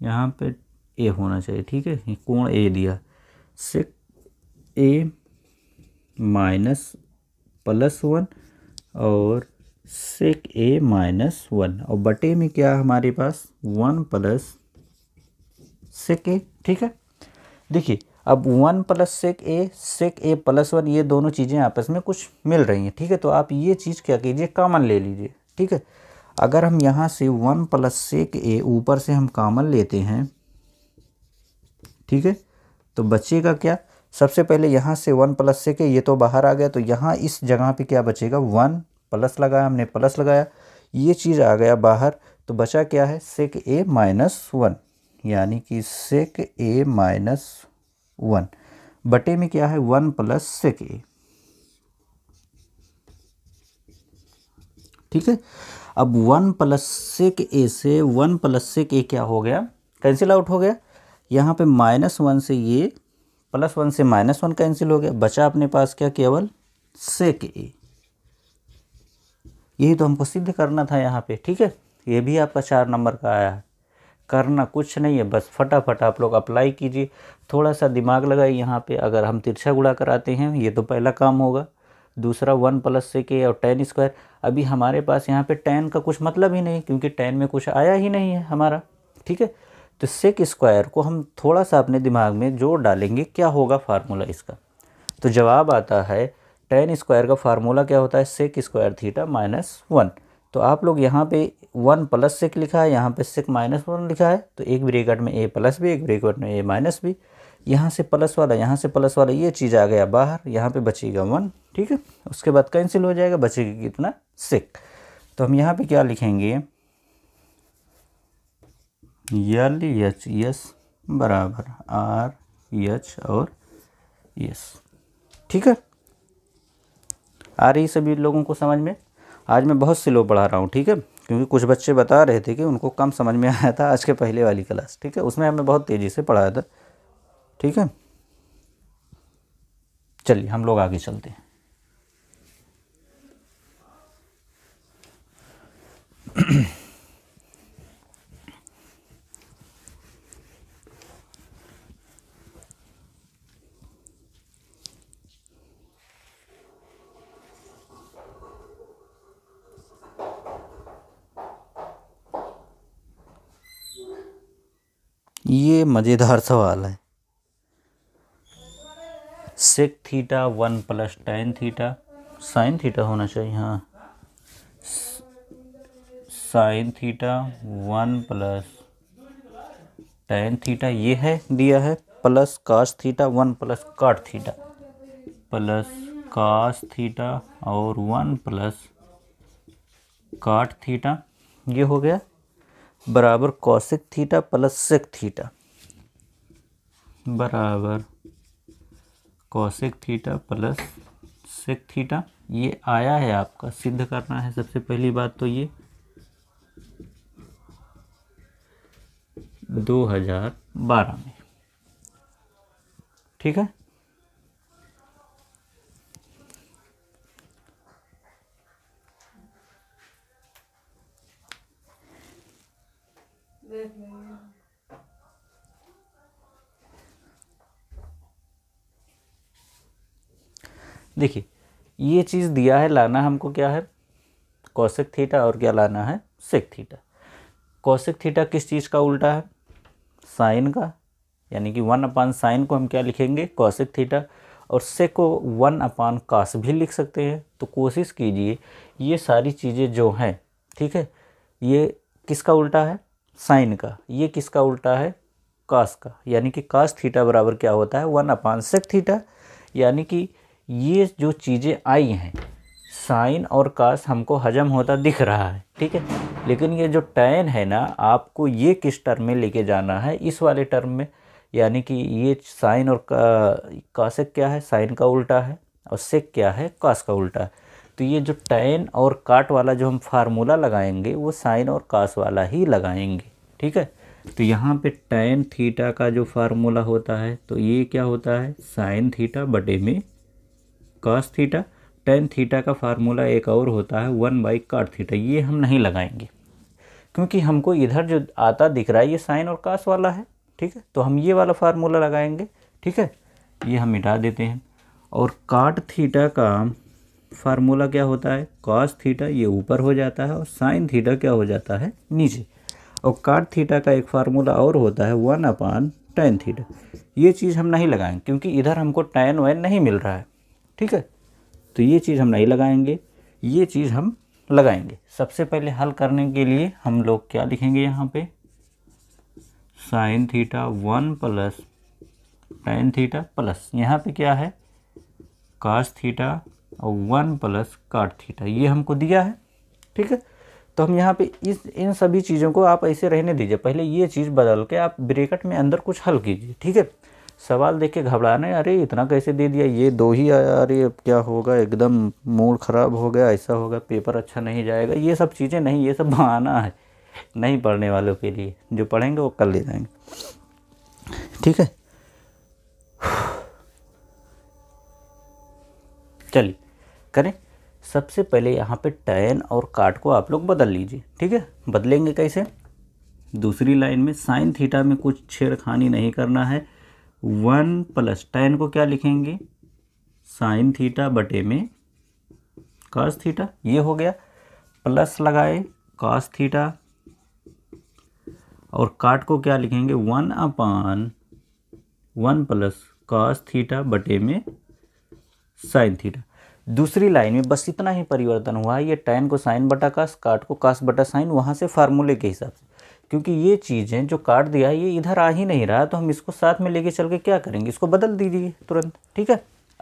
A: यहाँ पे ए होना चाहिए ठीक है कोण ए दिया sec A minus plus one और सेक ए माइनस वन और बटे में क्या हमारे पास वन प्लस सेक ए ठीक है देखिए अब one plus sec A sec A plus one ये दोनों चीज़ें आपस में कुछ मिल रही हैं ठीक है तो आप ये चीज़ क्या कीजिए कॉमन ले लीजिए ठीक है अगर हम यहाँ से वन प्लस सेक ए ऊपर से हम कामन लेते हैं ठीक है तो बचेगा क्या सबसे पहले यहाँ से वन प्लस सेक ए ये तो बाहर आ गया तो यहाँ इस जगह पे क्या बचेगा वन प्लस लगाया हमने प्लस लगाया ये चीज़ आ गया बाहर तो बचा क्या है सेक ए माइनस वन यानी कि सेक ए माइनस वन बटे में क्या है वन प्लस सेक ए ठीक है अब वन प्लस सेक ए से वन प्लस सेक ए क्या हो गया कैंसिल आउट हो गया यहाँ पे माइनस वन से ये प्लस वन से माइनस वन कैंसिल हो गया बचा अपने पास क्या केवल सेक ए यही तो हमको सिद्ध करना था यहाँ पे ठीक है ये भी आपका चार नंबर का आया है करना कुछ नहीं है बस फटाफट आप लोग अप्लाई कीजिए थोड़ा सा दिमाग लगाइए यहाँ पे अगर हम तिरछा गुड़ा कराते हैं ये तो पहला काम होगा दूसरा वन प्लस सेक ए और टेन स्क्वायर अभी हमारे पास यहाँ पे टेन का कुछ मतलब ही नहीं क्योंकि टेन में कुछ आया ही नहीं है हमारा ठीक है तो सेक स्क्वायर को हम थोड़ा सा अपने दिमाग में जोड़ डालेंगे क्या होगा फार्मूला इसका तो जवाब आता है टेन स्क्वायर का फार्मूला क्या होता है sec square theta minus one तो आप लोग यहाँ पे वन प्लस सेक लिखा है यहाँ पे सेक माइनस वन लिखा है तो एक ब्रेकट में ए प्लस भी एक ब्रेकट में ए माइनस भी यहाँ से प्लस वाला यहाँ से प्लस वाला ये चीज़ आ गया बाहर यहाँ पे बचेगा वन ठीक है उसके बाद कैंसिल हो जाएगा बचेगा कितना सिक तो हम यहाँ पे क्या लिखेंगे यल एच यस बराबर आर एच और यस ठीक है आ रही सभी लोगों को समझ में आज मैं बहुत स्लो पढ़ा रहा हूँ ठीक है क्योंकि कुछ बच्चे बता रहे थे कि उनको कम समझ में आया था आज के पहले वाली क्लास ठीक है उसमें हमें बहुत तेज़ी से पढ़ाया था ठीक है चलिए हम लोग आगे चलते हैं ये मज़ेदार सवाल है sec theta one plus tan theta sine theta होना चाहिए हाँ sine theta one plus tan theta ये है दिया है plus cos theta one plus cot theta plus cos theta और वन प्लस काट थीटा ये हो गया बराबर cosec theta plus sec theta बराबर cosec theta plus sec theta ये आया है आपका सिद्ध करना है सबसे पहली बात तो ये दो हजार बारह में ठीक है देखिए ये चीज़ दिया है लाना हमको क्या है कौशिक थीटा और क्या लाना है सिक थीटा कौशिक थीटा किस चीज़ का उल्टा है साइन का यानी कि वन अपान साइन को हम क्या लिखेंगे कौशिक थीटा और से को वन अपान कास भी लिख सकते हैं तो कोशिश कीजिए ये सारी चीज़ें जो हैं ठीक है ये किसका उल्टा है साइन का ये किसका उल्टा है कास का यानी कि कास थीटा बराबर क्या होता है वन अपान सेक थीटा यानी कि ये जो चीज़ें आई हैं साइन और कास हमको हजम होता दिख रहा है ठीक है लेकिन ये जो टैन है ना आपको ये किस टर्म में लेके जाना है इस वाले टर्म में यानी कि ये साइन और का कासेक क्या है साइन का उल्टा है और सेक क्या है कास का उल्टा है तो ये जो टैन और काट वाला जो हम फार्मूला लगाएंगे वो साइन और कास वाला ही लगाएंगे ठीक है तो यहाँ पे टैन थीटा का जो फार्मूला होता है तो ये क्या होता है साइन थीटा बटे में कॉस थीटा टेन थीटा का फार्मूला एक और होता है वन बाई कार्ड थीटा ये हम नहीं लगाएंगे क्योंकि हमको इधर जो आता दिख रहा है ये साइन और कास वाला है ठीक है तो हम ये वाला फार्मूला लगाएंगे ठीक है ये हम मिटा देते हैं और काट थीटा का फार्मूला क्या होता है कॉस थीटा ये ऊपर हो जाता है और साइन थीटा क्या हो जाता है नीचे और काट थीटा का एक फार्मूला और होता है वन अपान टेन थीटा ये चीज़ हम नहीं लगाएंगे क्योंकि इधर हमको टेन वैन नहीं मिल रहा है ठीक है तो ये चीज़ हम नहीं लगाएंगे ये चीज़ हम लगाएंगे सबसे पहले हल करने के लिए हम लोग क्या लिखेंगे यहाँ पे sine theta one plus tan theta plus यहाँ पे क्या है काश थीटा और वन प्लस काट थीटा ये हमको दिया है ठीक है तो हम यहाँ पे इस इन सभी चीज़ों को आप ऐसे रहने दीजिए पहले ये चीज़ बदल के आप ब्रेकट में अंदर कुछ हल कीजिए ठीक है सवाल देख के घबराने अरे इतना कैसे दे दिया ये दो ही आया अरे अब क्या होगा एकदम मूड ख़राब हो गया ऐसा होगा पेपर अच्छा नहीं जाएगा ये सब चीज़ें नहीं ये सब बहाना है नहीं पढ़ने वालों के लिए जो पढ़ेंगे वो कर ले जाएंगे ठीक है चलिए करें सबसे पहले यहाँ पे टैन और काट को आप लोग बदल लीजिए ठीक है बदलेंगे कैसे दूसरी लाइन में साइन थीटा में कुछ छेड़खानी नहीं करना है वन प्लस टेन को क्या लिखेंगे साइन थीटा बटे में कास थीटा ये हो गया प्लस लगाए कास थीटा और काट को क्या लिखेंगे one upon one plus cos theta बटे में साइन थीटा दूसरी लाइन में बस इतना ही परिवर्तन हुआ है ये टेन को साइन बटा कास काट को कास बटा साइन वहाँ से फार्मूले के हिसाब से क्योंकि ये चीज़ें जो काट दिया है ये इधर आ ही नहीं रहा तो हम इसको साथ में लेके चल के क्या करेंगे इसको बदल दीजिए तुरंत ठीक है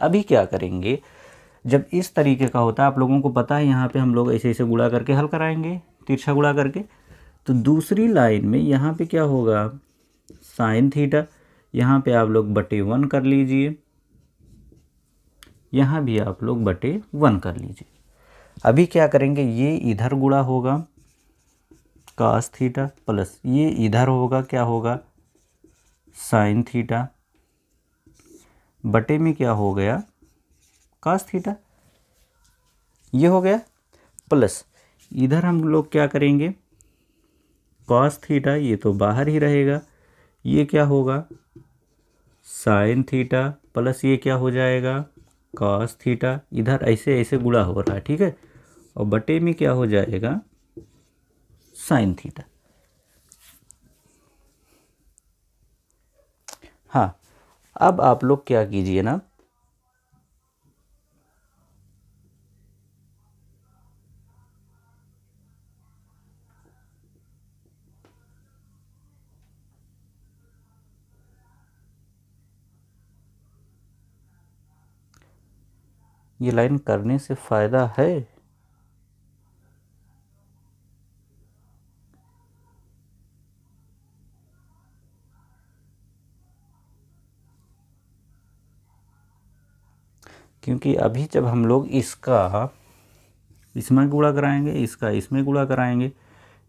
A: अभी क्या करेंगे जब इस तरीके का होता है आप लोगों को पता है यहाँ पे हम लोग ऐसे ऐसे गुड़ा करके हल कराएंगे तिरछा गुड़ा करके तो दूसरी लाइन में यहाँ पे क्या होगा साइन थीटा यहाँ पे आप लोग बटे वन कर लीजिए यहाँ भी आप लोग बटे वन कर लीजिए अभी क्या करेंगे ये इधर गुड़ा होगा कास थीटा प्लस ये इधर होगा क्या होगा साइन थीटा बटे में क्या हो गया कास थीटा ये हो गया प्लस इधर हम लोग क्या करेंगे कास थीटा ये तो बाहर ही रहेगा ये क्या होगा साइन थीटा प्लस ये क्या हो जाएगा कास थीटा इधर ऐसे ऐसे गुड़ा हो रहा है ठीक है और बटे में क्या हो जाएगा साइन थीटा हाँ अब आप लोग क्या कीजिए ना ये लाइन करने से फ़ायदा है क्योंकि अभी जब हम लोग इसका इसमें गुड़ा कराएंगे इसका इसमें गुड़ा कराएंगे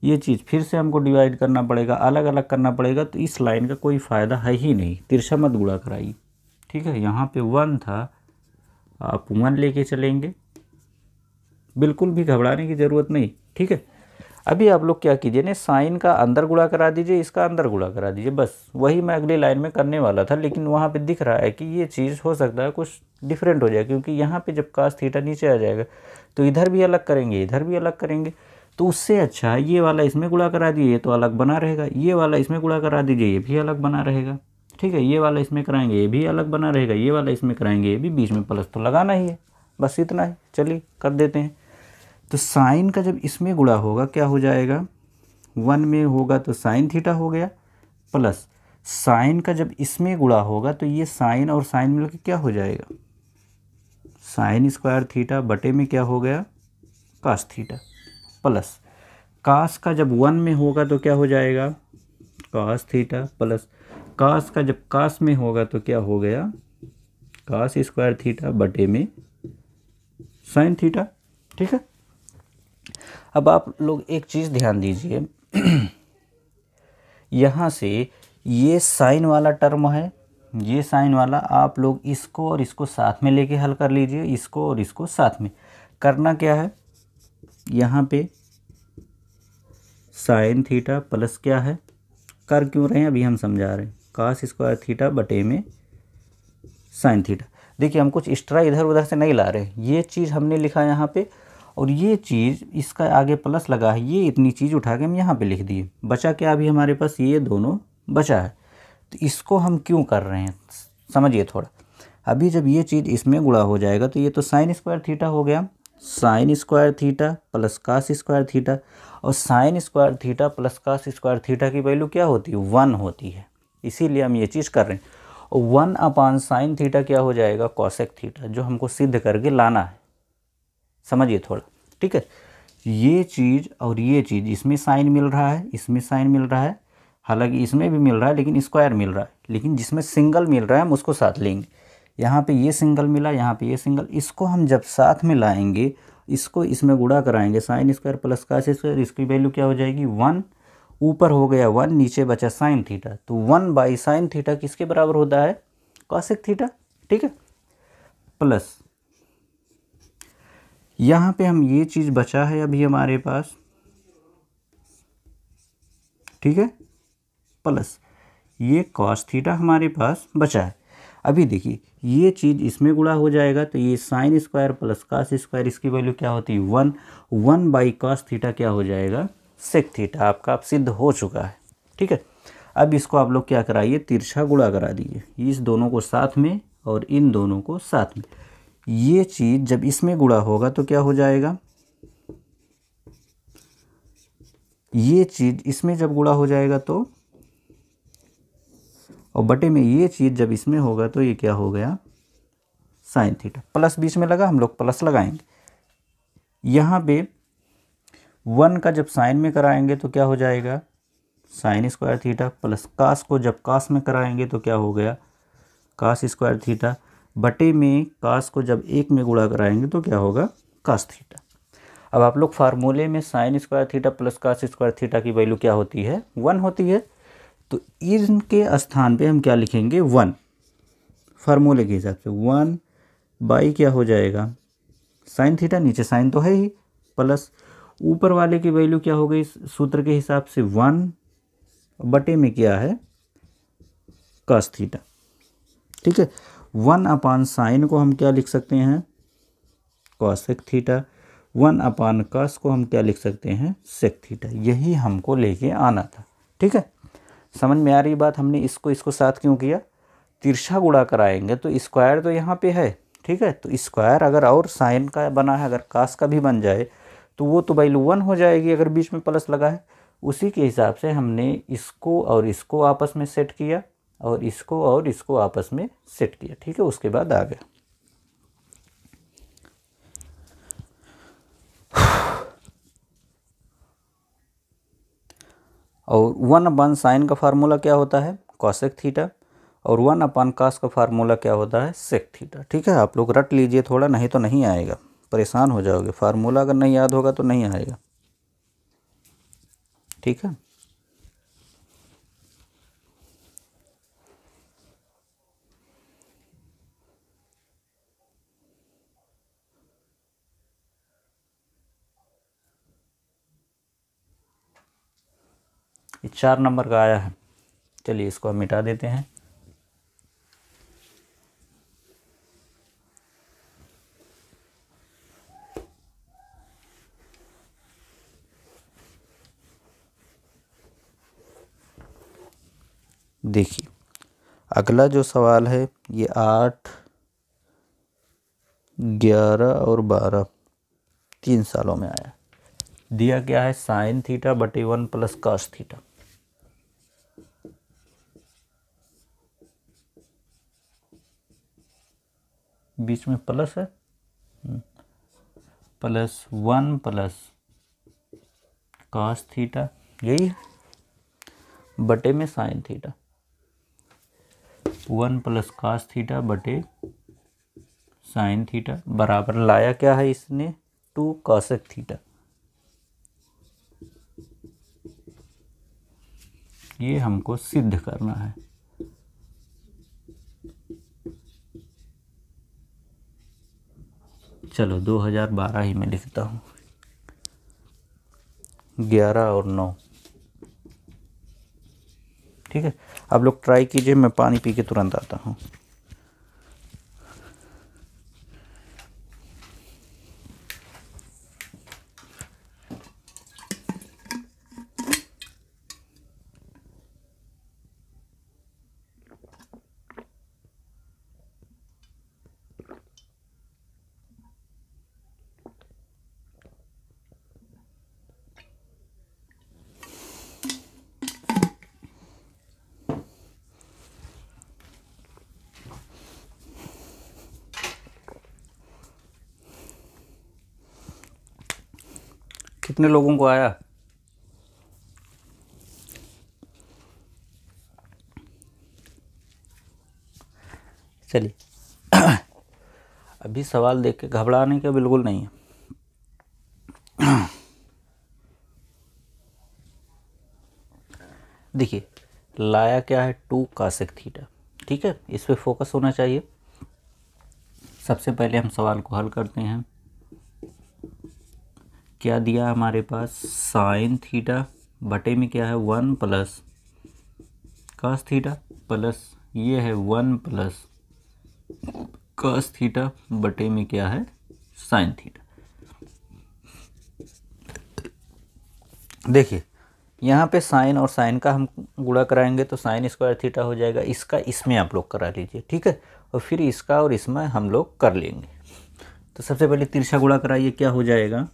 A: ये चीज़ फिर से हमको डिवाइड करना पड़ेगा अलग अलग करना पड़ेगा तो इस लाइन का कोई फ़ायदा है ही नहीं तिरछा मत गुड़ा कराइए ठीक है यहाँ पे वन था आप वन लेके चलेंगे बिल्कुल भी घबराने की ज़रूरत नहीं ठीक है अभी आप लोग क्या कीजिए ना साइन का अंदर गुड़ा करा दीजिए इसका अंदर गुड़ा करा दीजिए बस वही मैं अगली लाइन में करने वाला था लेकिन वहाँ पे दिख रहा है कि ये चीज़ हो सकता है कुछ डिफरेंट हो जाए क्योंकि यहाँ पे जब कास्ट थीटा नीचे आ जाएगा तो इधर भी अलग करेंगे इधर भी अलग करेंगे तो उससे अच्छा ये वाला इसमें गुड़ा करा दीजिए ये तो अलग बना रहेगा ये वाला इसमें गुड़ा करा दीजिए ये भी अलग बना रहेगा ठीक है ये वाला इसमें कराएंगे ये भी अलग बना रहेगा ये वाला इसमें कराएंगे ये भी बीच में प्लस तो लगाना ही है बस इतना ही चलिए कर देते हैं तो साइन का जब इसमें गुड़ा होगा क्या हो जाएगा वन में होगा तो साइन थीटा हो गया प्लस साइन का जब इसमें गुड़ा होगा तो ये साइन और साइन मिलकर क्या हो जाएगा साइन स्क्वायर थीटा बटे में क्या हो गया कास थीटा प्लस कास का जब वन में होगा तो क्या हो जाएगा कास थीटा प्लस कास का जब कास में होगा तो क्या हो गया कास स्क्वायर थीटा बटे में साइन थीटा ठीक है अब आप लोग एक चीज़ ध्यान दीजिए यहाँ से ये साइन वाला टर्म है ये साइन वाला आप लोग इसको और इसको साथ में लेके हल कर लीजिए इसको और इसको साथ में करना क्या है यहाँ पे साइन थीटा प्लस क्या है कर क्यों रहे हैं अभी हम समझा रहे हैं कास स्क्वायर थीटा बटे में साइन थीटा देखिए हम कुछ एक्स्ट्रा इधर उधर से नहीं ला रहे ये चीज़ हमने लिखा यहाँ पर और ये चीज़ इसका आगे प्लस लगा है ये इतनी चीज़ उठा के हम यहाँ पे लिख दिए बचा क्या अभी हमारे पास ये दोनों बचा है तो इसको हम क्यों कर रहे हैं समझिए थोड़ा अभी जब ये चीज़ इसमें गुड़ा हो जाएगा तो ये तो साइन स्क्वायर थीटा हो गया sine square theta plus cos square theta और sine square theta plus cos square theta की वैल्यू क्या होती है वन होती है इसीलिए हम ये चीज़ कर रहे हैं और वन अपान साइन थीटा क्या हो जाएगा कॉसेक थीटा जो हमको सिद्ध करके लाना है समझिए थोड़ा ठीक है ये चीज़ और ये चीज़ इसमें साइन मिल रहा है इसमें साइन मिल रहा है हालांकि इसमें भी मिल रहा है लेकिन स्क्वायर मिल रहा है लेकिन जिसमें सिंगल मिल रहा है हम उसको साथ लेंगे यहाँ पे ये सिंगल मिला यहाँ पे ये सिंगल इसको हम जब साथ में लाएंगे इसको इसमें गुड़ा कराएंगे sine square plus cos square इसकी वैल्यू क्या हो जाएगी वन ऊपर हो गया वन नीचे बचा साइन थीटा तो वन बाई साइन थीटा किसके बराबर होता है कॉसिक थीटा ठीक है प्लस यहाँ पे हम ये चीज़ बचा है अभी हमारे पास ठीक है प्लस ये कॉस थीटा हमारे पास बचा है अभी देखिए ये चीज़ इसमें गुड़ा हो जाएगा तो ये sine square plus cos square इसकी वैल्यू क्या होती है one one by cos theta क्या हो जाएगा सेक थीटा आपका आप सिद्ध हो चुका है ठीक है अब इसको आप लोग क्या कराइए तिरछा गुड़ा करा दीजिए इस दोनों को साथ में और इन दोनों को साथ में ये चीज़ जब इसमें गुड़ा होगा तो क्या हो जाएगा ये चीज़ इसमें जब गुड़ा हो जाएगा तो और बटे में ये चीज़ जब इसमें होगा तो ये क्या हो गया साइन थीटा प्लस बीच में लगा हम लोग प्लस लगाएंगे यहां पे वन का जब साइन में कराएंगे तो क्या हो जाएगा sine square theta plus cos को जब कास में कराएंगे तो क्या हो गया कास स्क्वायर थीटा बटे में कास को जब एक में गुणा कराएंगे तो क्या होगा कास थीटा अब आप लोग फार्मूले में sine square theta plus cos square theta की वैल्यू क्या होती है वन होती है तो इनके स्थान पे हम क्या लिखेंगे वन फार्मूले के हिसाब से वन बाई क्या हो जाएगा साइन थीटा नीचे साइन तो है ही प्लस ऊपर वाले की वैल्यू क्या हो गई सूत्र के हिसाब से वन बटे में क्या है कास थीटा ठीक है वन अपान साइन को हम क्या लिख सकते हैं cosec theta one upon cos को हम क्या लिख सकते हैं सेक थीटा यही हमको लेके आना था ठीक है समझ में आ रही बात हमने इसको इसको साथ क्यों किया तिरछा गुड़ा कराएंगे तो स्क्वायर तो यहाँ पे है ठीक है तो स्क्वायर अगर और साइन का बना है अगर कास का भी बन जाए तो वो तो वैल्यू वन हो जाएगी अगर बीच में प्लस लगा है उसी के हिसाब से हमने इसको और इसको आपस में सेट किया और इसको और इसको आपस में सेट किया ठीक है उसके बाद आ गया और वन अपन साइन का फार्मूला क्या होता है कॉसेक थीटा और वन अपन कास का फार्मूला क्या होता है सेक थीटा ठीक है आप लोग रट लीजिए थोड़ा नहीं तो नहीं आएगा परेशान हो जाओगे फार्मूला अगर नहीं याद होगा तो नहीं आएगा ठीक है ये चार नंबर का आया है चलिए इसको हम मिटा देते हैं देखिए अगला जो सवाल है ये आठ ग्यारह और बारह तीन सालों में आया दिया क्या है साइन थीटा बटे वन प्लस कास्ट थीटा बीच में प्लस है हम्म। Plus one plus cos theta यही है बटे में sine theta one plus cos theta बटे साइन थीटा बराबर लाया क्या है इसने टू कासक थीटा ये हमको सिद्ध करना है चलो 2012 ही मैं लिखता हूँ ग्यारह और नौ ठीक है आप लोग ट्राई कीजिए मैं पानी पी के तुरंत आता हूँ कितने लोगों को आया चलिए अभी सवाल देख के घबराने का बिल्कुल नहीं है देखिए लाया क्या है टू कासिक थीटा ठीक है इस पर फोकस होना चाहिए सबसे पहले हम सवाल को हल करते हैं क्या दिया हमारे पास साइन थीटा बटे में क्या है one plus cos theta plus ये है वन प्लस कस थीटा बटे में क्या है साइन थीटा देखिए यहाँ पे साइन और साइन का हम गुड़ा कराएंगे तो साइन स्क्वायर थीटा हो जाएगा इसका इसमें आप लोग करा लीजिए ठीक है और फिर इसका और इसमें हम लोग कर लेंगे तो सबसे पहले तिरछा गुड़ा कराइए क्या हो जाएगा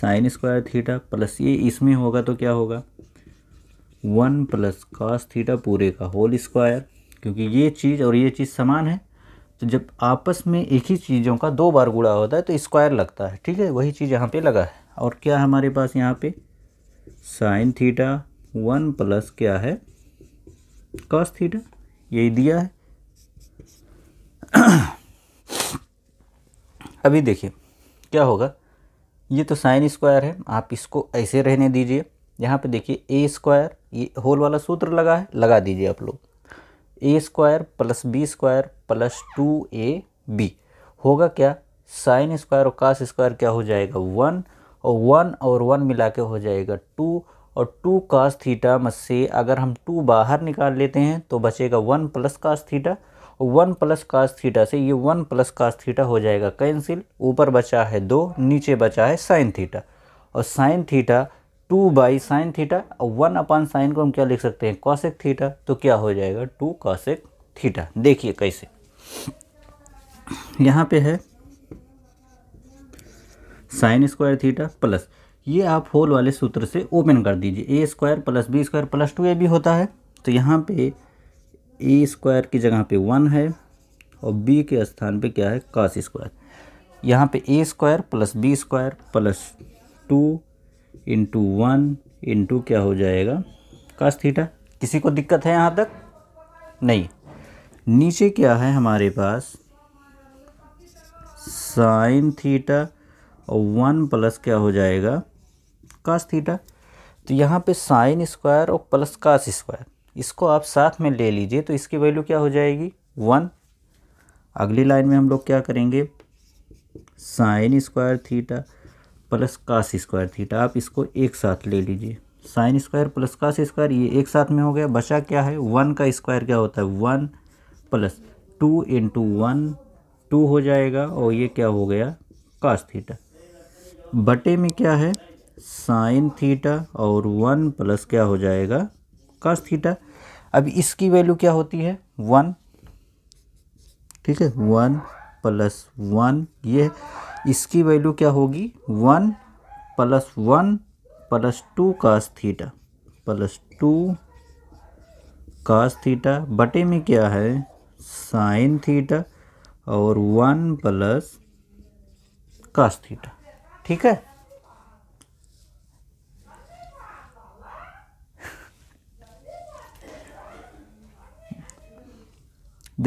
A: साइन स्क्वायर थीटा प्लस ये इसमें होगा तो क्या होगा वन प्लस कास थीटा पूरे का होल स्क्वायर क्योंकि ये चीज़ और ये चीज़ समान है तो जब आपस में एक ही चीज़ों का दो बार गुड़ा होता है तो स्क्वायर लगता है ठीक है वही चीज़ यहाँ पे लगा है और क्या हमारे पास यहाँ पे साइन थीटा वन प्लस क्या है कॉस थीटा यही दिया है अभी देखिए क्या होगा ये तो साइन स्क्वायर है आप इसको ऐसे रहने दीजिए यहाँ पे देखिए ए स्क्वायर ये होल वाला सूत्र लगा है लगा दीजिए आप लोग A square plus B square plus two A B होगा क्या साइन स्क्वायर और कास स्क्वायर क्या हो जाएगा वन और वन और वन मिला के हो जाएगा टू और टू कास थीटा में से अगर हम टू बाहर निकाल लेते हैं तो बचेगा one plus cos theta one plus cos theta से ये वन प्लस कास थीटा हो जाएगा कैंसिल ऊपर बचा है दो नीचे बचा है साइन थीटा और sine theta two by sine theta और वन अपान साइन को हम क्या लिख सकते हैं कॉशिक थीटा तो क्या हो जाएगा टू कॉशिक थीटा देखिए कैसे यहाँ पे है साइन स्क्वायर थीटा प्लस ये आप होल वाले सूत्र से ओपन कर दीजिए A square plus B square plus two ए भी होता है तो यहाँ पे ए स्क्वायर की जगह पे वन है और बी के स्थान पे क्या है कास स्क्वायर यहाँ पे A square plus B square plus two into one into क्या हो जाएगा कास थीटा किसी को दिक्कत है यहाँ तक नहीं नीचे क्या है हमारे पास साइन थीटा और वन प्लस क्या हो जाएगा कास थीटा तो यहाँ पे साइन स्क्वायर और प्लस कास स्क्वायर इसको आप साथ में ले लीजिए तो इसकी वैल्यू क्या हो जाएगी वन अगली लाइन में हम लोग क्या करेंगे sine square theta plus cos square theta आप इसको एक साथ ले लीजिए sine square plus cos square ये एक साथ में हो गया बचा क्या है वन का स्क्वायर क्या होता है one plus two into one two हो जाएगा और ये क्या हो गया कास थीटा बटे में क्या है साइन थीटा और वन प्लस क्या हो जाएगा कर्स थीटा अब इसकी वैल्यू क्या होती है वन ठीक है वन प्लस वन ये इसकी वैल्यू क्या होगी one plus one plus two cos theta plus two cos theta बटे में क्या है साइन थीटा और वन प्लस कास थीटा ठीक है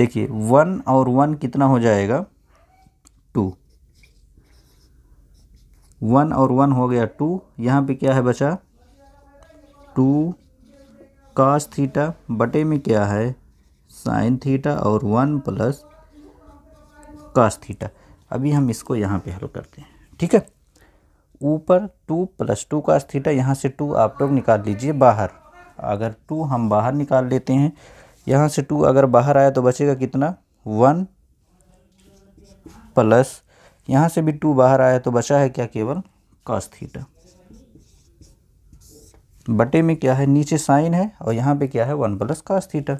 A: देखिए वन और वन कितना हो जाएगा टू वन और वन हो गया टू यहाँ पे क्या है बचा टू काश थीटा बटे में क्या है साइन थीटा और वन प्लस काश थीटा अभी हम इसको यहाँ पे हल करते हैं ठीक है ऊपर two plus two cos theta यहाँ से टू आप लोग निकाल लीजिए बाहर अगर टू हम बाहर निकाल लेते हैं यहाँ से टू अगर बाहर आया तो बचेगा कितना वन प्लस यहाँ से भी टू बाहर आया तो बचा है क्या केवल कॉस थीटा बटे में क्या है नीचे साइन है और यहाँ पे क्या है वन प्लस कॉस थीटा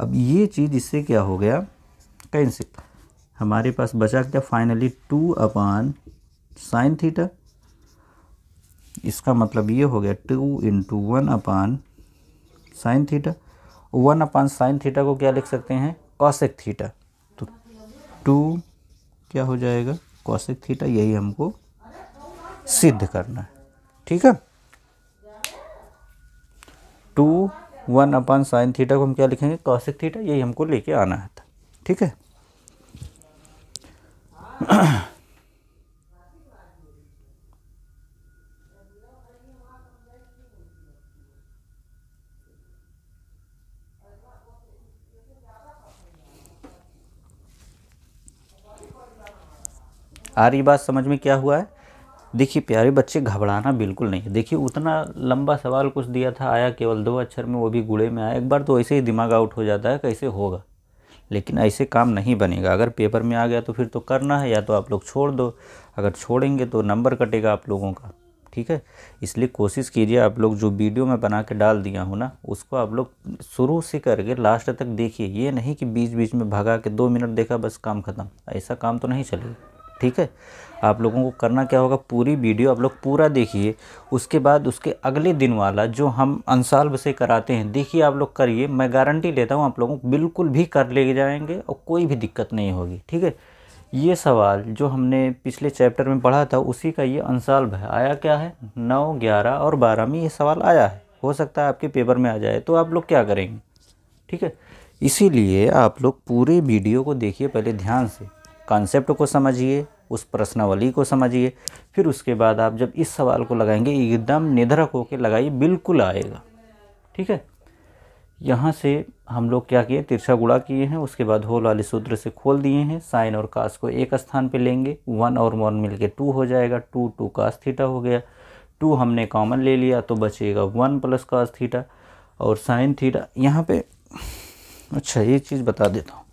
A: अब ये चीज़ इससे क्या हो गया कैंसिल हमारे पास बचा क्या finally two upon sine theta इसका मतलब ये हो गया two into one upon sine theta one upon sine theta को क्या लिख सकते हैं कौशिक थीटा तो टू क्या हो जाएगा कौशिक थीटा यही हमको सिद्ध करना है ठीक है two one upon sine theta को हम क्या लिखेंगे कॉसिक थीटा यही हमको लेके आना है ठीक है आ रही बात समझ में क्या हुआ है देखिए प्यारे बच्चे घबराना बिल्कुल नहीं है देखिए उतना लंबा सवाल कुछ दिया था आया केवल दो अक्षर में वो भी गुड़े में आया एक बार तो ऐसे ही दिमाग आउट हो जाता है कैसे होगा लेकिन ऐसे काम नहीं बनेगा अगर पेपर में आ गया तो फिर तो करना है या तो आप लोग छोड़ दो अगर छोड़ेंगे तो नंबर कटेगा आप लोगों का ठीक है इसलिए कोशिश कीजिए आप लोग जो वीडियो में बना के डाल दिया हूँ ना उसको आप लोग शुरू से करके लास्ट तक देखिए ये नहीं कि बीच बीच में भगा के दो मिनट देखा बस काम ख़त्म ऐसा काम तो नहीं चलेगा ठीक है आप लोगों को करना क्या होगा पूरी वीडियो आप लोग पूरा देखिए उसके बाद उसके अगले दिन वाला जो हम अनसाल्व से कराते हैं देखिए आप लोग करिए मैं गारंटी लेता हूँ आप लोगों को बिल्कुल भी कर ले जाएंगे और कोई भी दिक्कत नहीं होगी ठीक है ये सवाल जो हमने पिछले चैप्टर में पढ़ा था उसी का ये अनसाल्व है आया क्या है नौ ग्यारह और बारह में ये सवाल आया है हो सकता है आपके पेपर में आ जाए तो आप लोग क्या करेंगे ठीक है इसीलिए आप लोग पूरे वीडियो को देखिए पहले ध्यान से कॉन्सेप्ट को समझिए उस प्रश्नावली को समझिए फिर उसके बाद आप जब इस सवाल को लगाएंगे एकदम निधरक होकर लगाइए बिल्कुल आएगा ठीक है यहाँ से हम लोग क्या किए तिरछा गुड़ा किए हैं उसके बाद होल वाले सूत्र से खोल दिए हैं साइन और कास को एक स्थान पे लेंगे वन और वन मिल के टू हो जाएगा टू टू कास थीटा हो गया टू हमने कॉमन ले लिया तो बचेगा वन प्लस कास थीटा और साइन थीटा यहाँ पे अच्छा ये चीज़ बता देता हूँ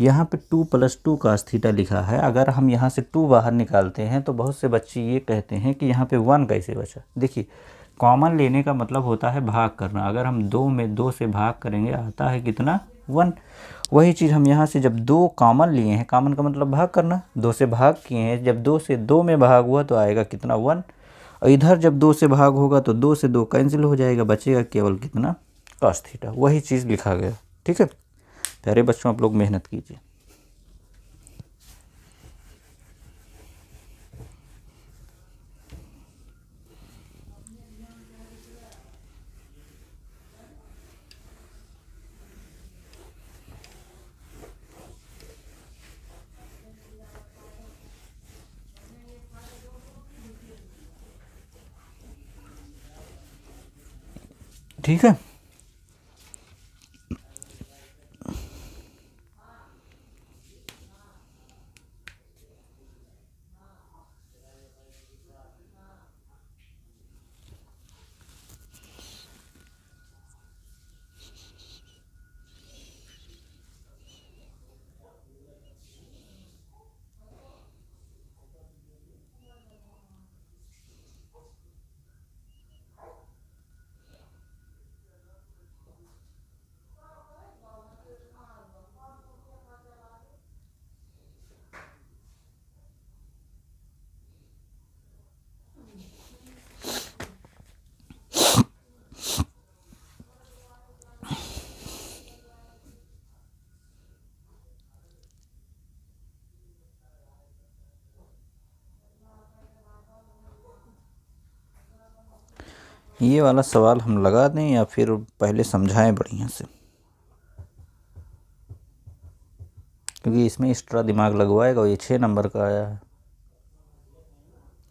A: यहाँ पे टू प्लस टू का थीटा लिखा है अगर हम यहाँ से टू बाहर निकालते हैं तो बहुत से बच्चे ये कहते हैं कि यहाँ पे वन कैसे बचा देखिए कॉमन लेने का मतलब होता है भाग करना अगर हम दो में दो से भाग करेंगे आता है कितना वन वही चीज़ हम यहाँ से जब दो कॉमन लिए हैं कॉमन का मतलब भाग करना दो से भाग किए हैं जब दो से दो में भाग हुआ तो आएगा कितना वन और इधर जब दो से भाग होगा तो दो से दो कैंसिल हो जाएगा बचेगा केवल कितना कॉस वही चीज़ लिखा गया ठीक है प्यारे बच्चों आप लोग मेहनत कीजिए ठीक है ये वाला सवाल हम लगा दें या फिर पहले समझाएं बढ़िया से क्योंकि इसमें एक्स्ट्रा दिमाग लगवाएगा ये छः नंबर का आया है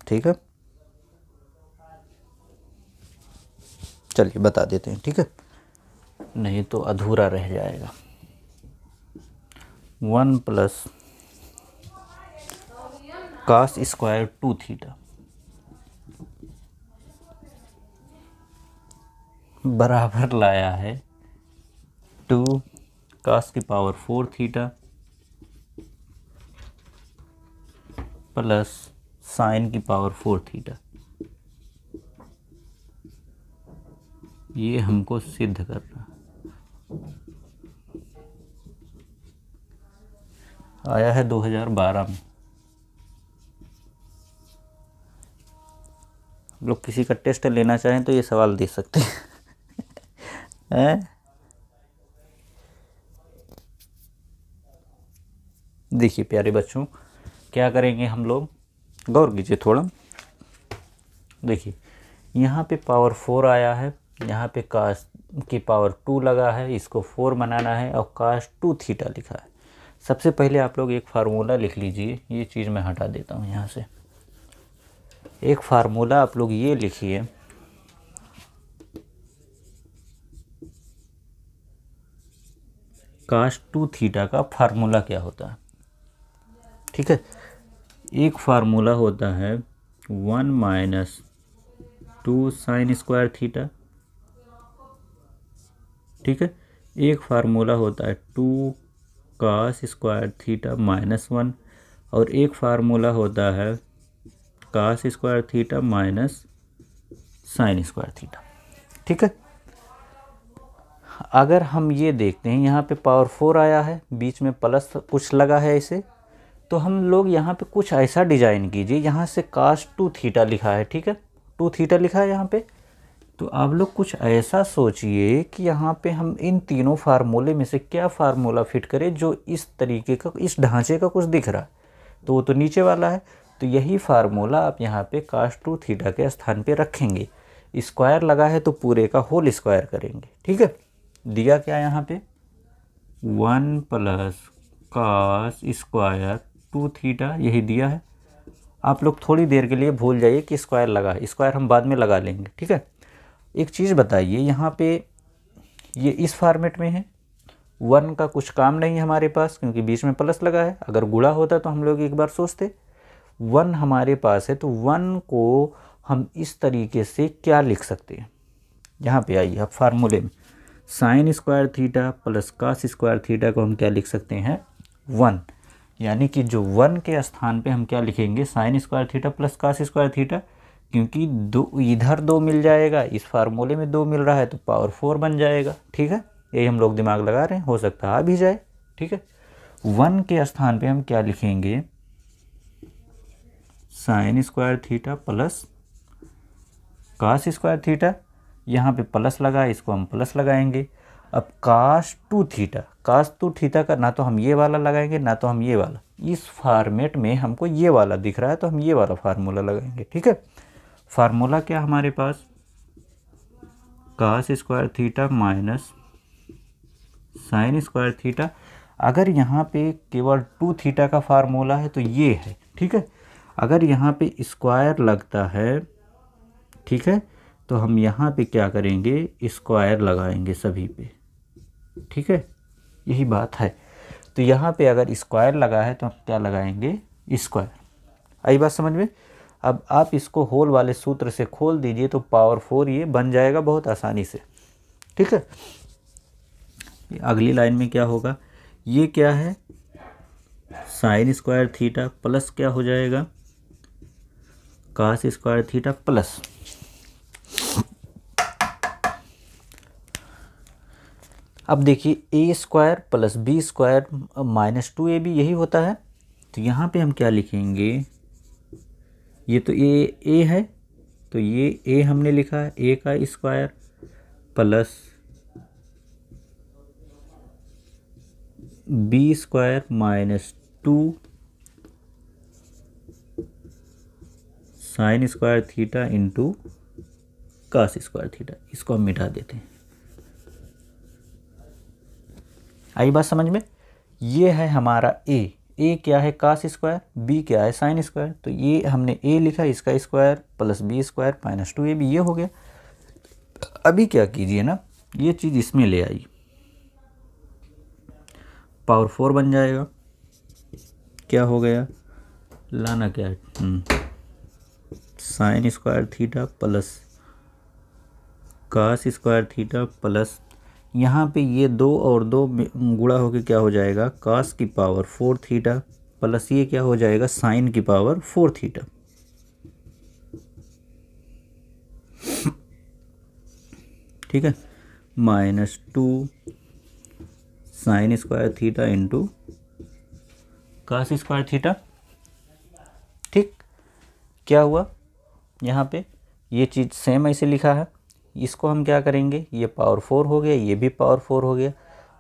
A: ठीक है चलिए बता देते हैं ठीक है नहीं तो अधूरा रह जाएगा one plus cos square two theta बराबर लाया है टू कास की power four theta plus sine की पावर फोर थीटा ये हमको सिद्ध करना आया है 2012 में लोग किसी का टेस्ट लेना चाहें तो ये सवाल दे सकते हैं हैं देखिए प्यारे बच्चों क्या करेंगे हम लोग गौर कीजिए थोड़ा देखिए यहाँ पे पावर फोर आया है यहाँ पे कास्ट की पावर टू लगा है इसको फोर बनाना है और कास्ट टू थीटा लिखा है सबसे पहले आप लोग एक फार्मूला लिख लीजिए ये चीज़ मैं हटा देता हूँ यहाँ से एक फार्मूला आप लोग ये लिखिए काश टू थीटा का फार्मूला क्या होता है ठीक है एक फार्मूला होता है one minus two sine square theta ठीक है एक फार्मूला होता है two cos square theta minus one और एक फार्मूला होता है cos square theta minus sine square theta ठीक है अगर हम ये देखते हैं यहाँ पे पावर फोर आया है बीच में प्लस कुछ लगा है इसे तो हम लोग यहाँ पे कुछ ऐसा डिज़ाइन कीजिए यहाँ से कास्ट टू थीटा लिखा है ठीक है टू थीटा लिखा है यहाँ पे तो आप लोग कुछ ऐसा सोचिए कि यहाँ पे हम इन तीनों फार्मूले में से क्या फार्मूला फिट करें जो इस तरीके का इस ढांचे का कुछ दिख रहा है तो वो तो नीचे वाला है तो यही फार्मूला आप यहाँ पर कास्ट टू थीटा के स्थान पर रखेंगे स्क्वायर लगा है तो पूरे का होल स्क्वायर करेंगे ठीक है दिया क्या यहाँ पे one plus cos square two theta यही दिया है आप लोग थोड़ी देर के लिए भूल जाइए कि स्क्वायर लगा स्क्वायर हम बाद में लगा लेंगे ठीक है एक चीज़ बताइए यहाँ पे ये इस फॉर्मेट में है वन का कुछ काम नहीं है हमारे पास क्योंकि बीच में प्लस लगा है अगर गुड़ा होता तो हम लोग एक बार सोचते वन हमारे पास है तो वन को हम इस तरीके से क्या लिख सकते हैं यहाँ पे आइए आप फार्मूले में sine square theta plus cos square theta को हम क्या लिख सकते हैं वन यानी कि जो वन के स्थान पे हम क्या लिखेंगे sine square theta plus cos square theta क्योंकि दो इधर दो मिल जाएगा इस फार्मूले में दो मिल रहा है तो पावर फोर बन जाएगा ठीक है यही हम लोग दिमाग लगा रहे हैं हो सकता है आ भी जाए ठीक है वन के स्थान पर हम क्या लिखेंगे sine square theta plus cos square theta यहाँ पे प्लस लगा इसको हम प्लस लगाएंगे अब cos two theta cos two theta का ना तो हम ये वाला लगाएंगे ना तो हम ये वाला इस फार्मेट में हमको ये वाला दिख रहा है तो हम ये वाला फार्मूला लगाएंगे ठीक है फार्मूला क्या हमारे पास cos square theta minus sine square theta अगर यहाँ पे केवल टू थीटा का फार्मूला है तो ये है ठीक है अगर यहाँ पे स्क्वायर लगता है ठीक है तो हम यहाँ पे क्या करेंगे स्क्वायर लगाएंगे सभी पे ठीक है यही बात है तो यहाँ पे अगर स्क्वायर लगा है तो हम क्या लगाएंगे स्क्वायर आई बात समझ में अब आप इसको होल वाले सूत्र से खोल दीजिए तो पावर फोर ये बन जाएगा बहुत आसानी से ठीक है अगली लाइन में क्या होगा ये क्या है साइन स्क्वायर थीटा प्लस क्या हो जाएगा कास स्क्वायर थीटा प्लस अब देखिए A square plus B square minus two A B यही होता है तो यहाँ पे हम क्या लिखेंगे ये तो ए ए है तो ये ए हमने लिखा है ए का square plus B square minus two sine square theta into cos square theta इसको हम मिटा देते हैं आई बात समझ में ये है हमारा ए ए क्या है कास स्क्वायर बी क्या है साइन स्क्वायर तो ये हमने ए लिखा इसका square plus B square minus two ए बी ये हो गया अभी क्या कीजिए ना ये चीज़ इसमें ले आई पावर फोर बन जाएगा क्या हो गया लाना क्या है sine square theta plus cos square theta plus यहाँ पे ये दो और दो गुड़ा होकर क्या हो जाएगा कास की पावर फोर थीटा प्लस ये क्या हो जाएगा साइन की पावर फोर थीटा ठीक है minus two sine square theta into cos square theta ठीक क्या हुआ यहाँ पे ये चीज़ सेम ऐसे लिखा है इसको हम क्या करेंगे ये पावर फोर हो गया ये भी पावर फोर हो गया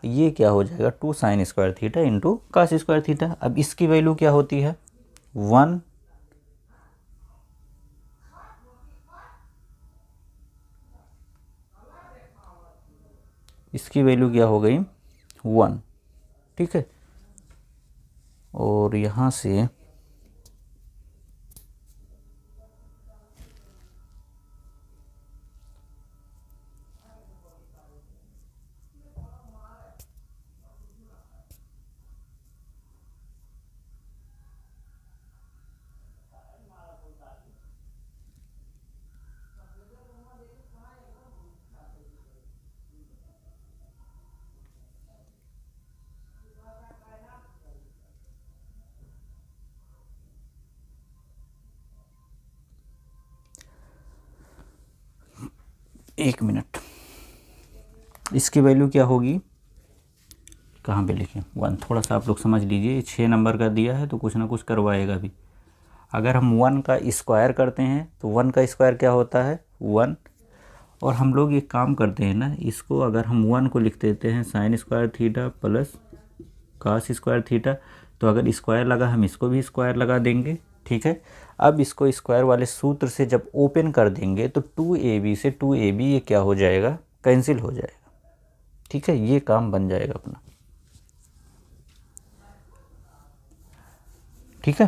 A: ये क्या हो जाएगा two sine square theta into cos square theta अब इसकी वैल्यू क्या होती है वन इसकी वैल्यू क्या हो गई वन ठीक है और यहाँ से इसकी वैल्यू क्या होगी कहाँ पे लिखें वन थोड़ा सा आप लोग समझ लीजिए छः नंबर का दिया है तो कुछ ना कुछ करवाएगा भी अगर हम वन का स्क्वायर करते हैं तो वन का स्क्वायर क्या होता है वन और हम लोग ये काम करते हैं ना इसको अगर हम वन को लिख देते हैं sine square theta plus cos square theta तो अगर स्क्वायर लगा हम इसको भी स्क्वायर लगा देंगे ठीक है अब इसको स्क्वायर वाले सूत्र से जब ओपन कर देंगे तो टू ए बी से टू ए बी ये क्या हो जाएगा कैंसिल हो जाएगा ठीक है ये काम बन जाएगा अपना ठीक है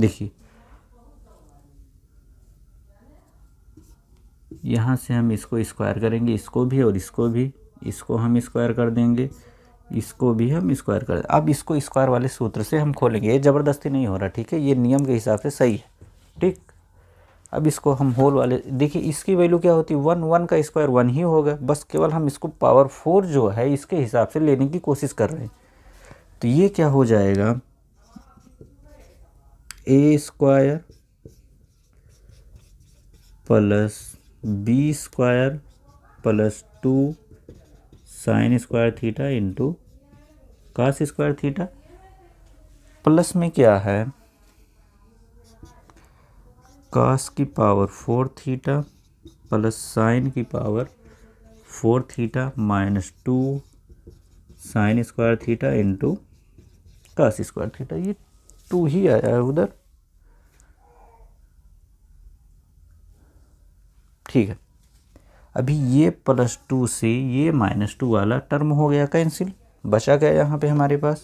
A: देखिए यहाँ से हम इसको स्क्वायर करेंगे इसको भी और इसको भी इसको हम स्क्वायर कर देंगे इसको भी हम स्क्वायर कर अब इसको स्क्वायर वाले सूत्र से हम खोलेंगे ये ज़बरदस्ती नहीं हो रहा ठीक है ये नियम के हिसाब से सही है ठीक अब इसको हम होल वाले देखिए इसकी वैल्यू क्या होती है वन वन का स्क्वायर वन ही होगा बस केवल हम इसको पावर फोर जो है इसके हिसाब से लेने की कोशिश कर रहे हैं तो ये क्या हो जाएगा a square plus B square plus two sine square theta into cos square theta plus में क्या है कास की power four theta plus sine की power four theta minus two sine square theta into cos square theta ये टू ही आया है उधर ठीक है अभी ये प्लस टू से ये माइनस टू वाला टर्म हो गया कैंसिल बचा गया यहाँ पे हमारे पास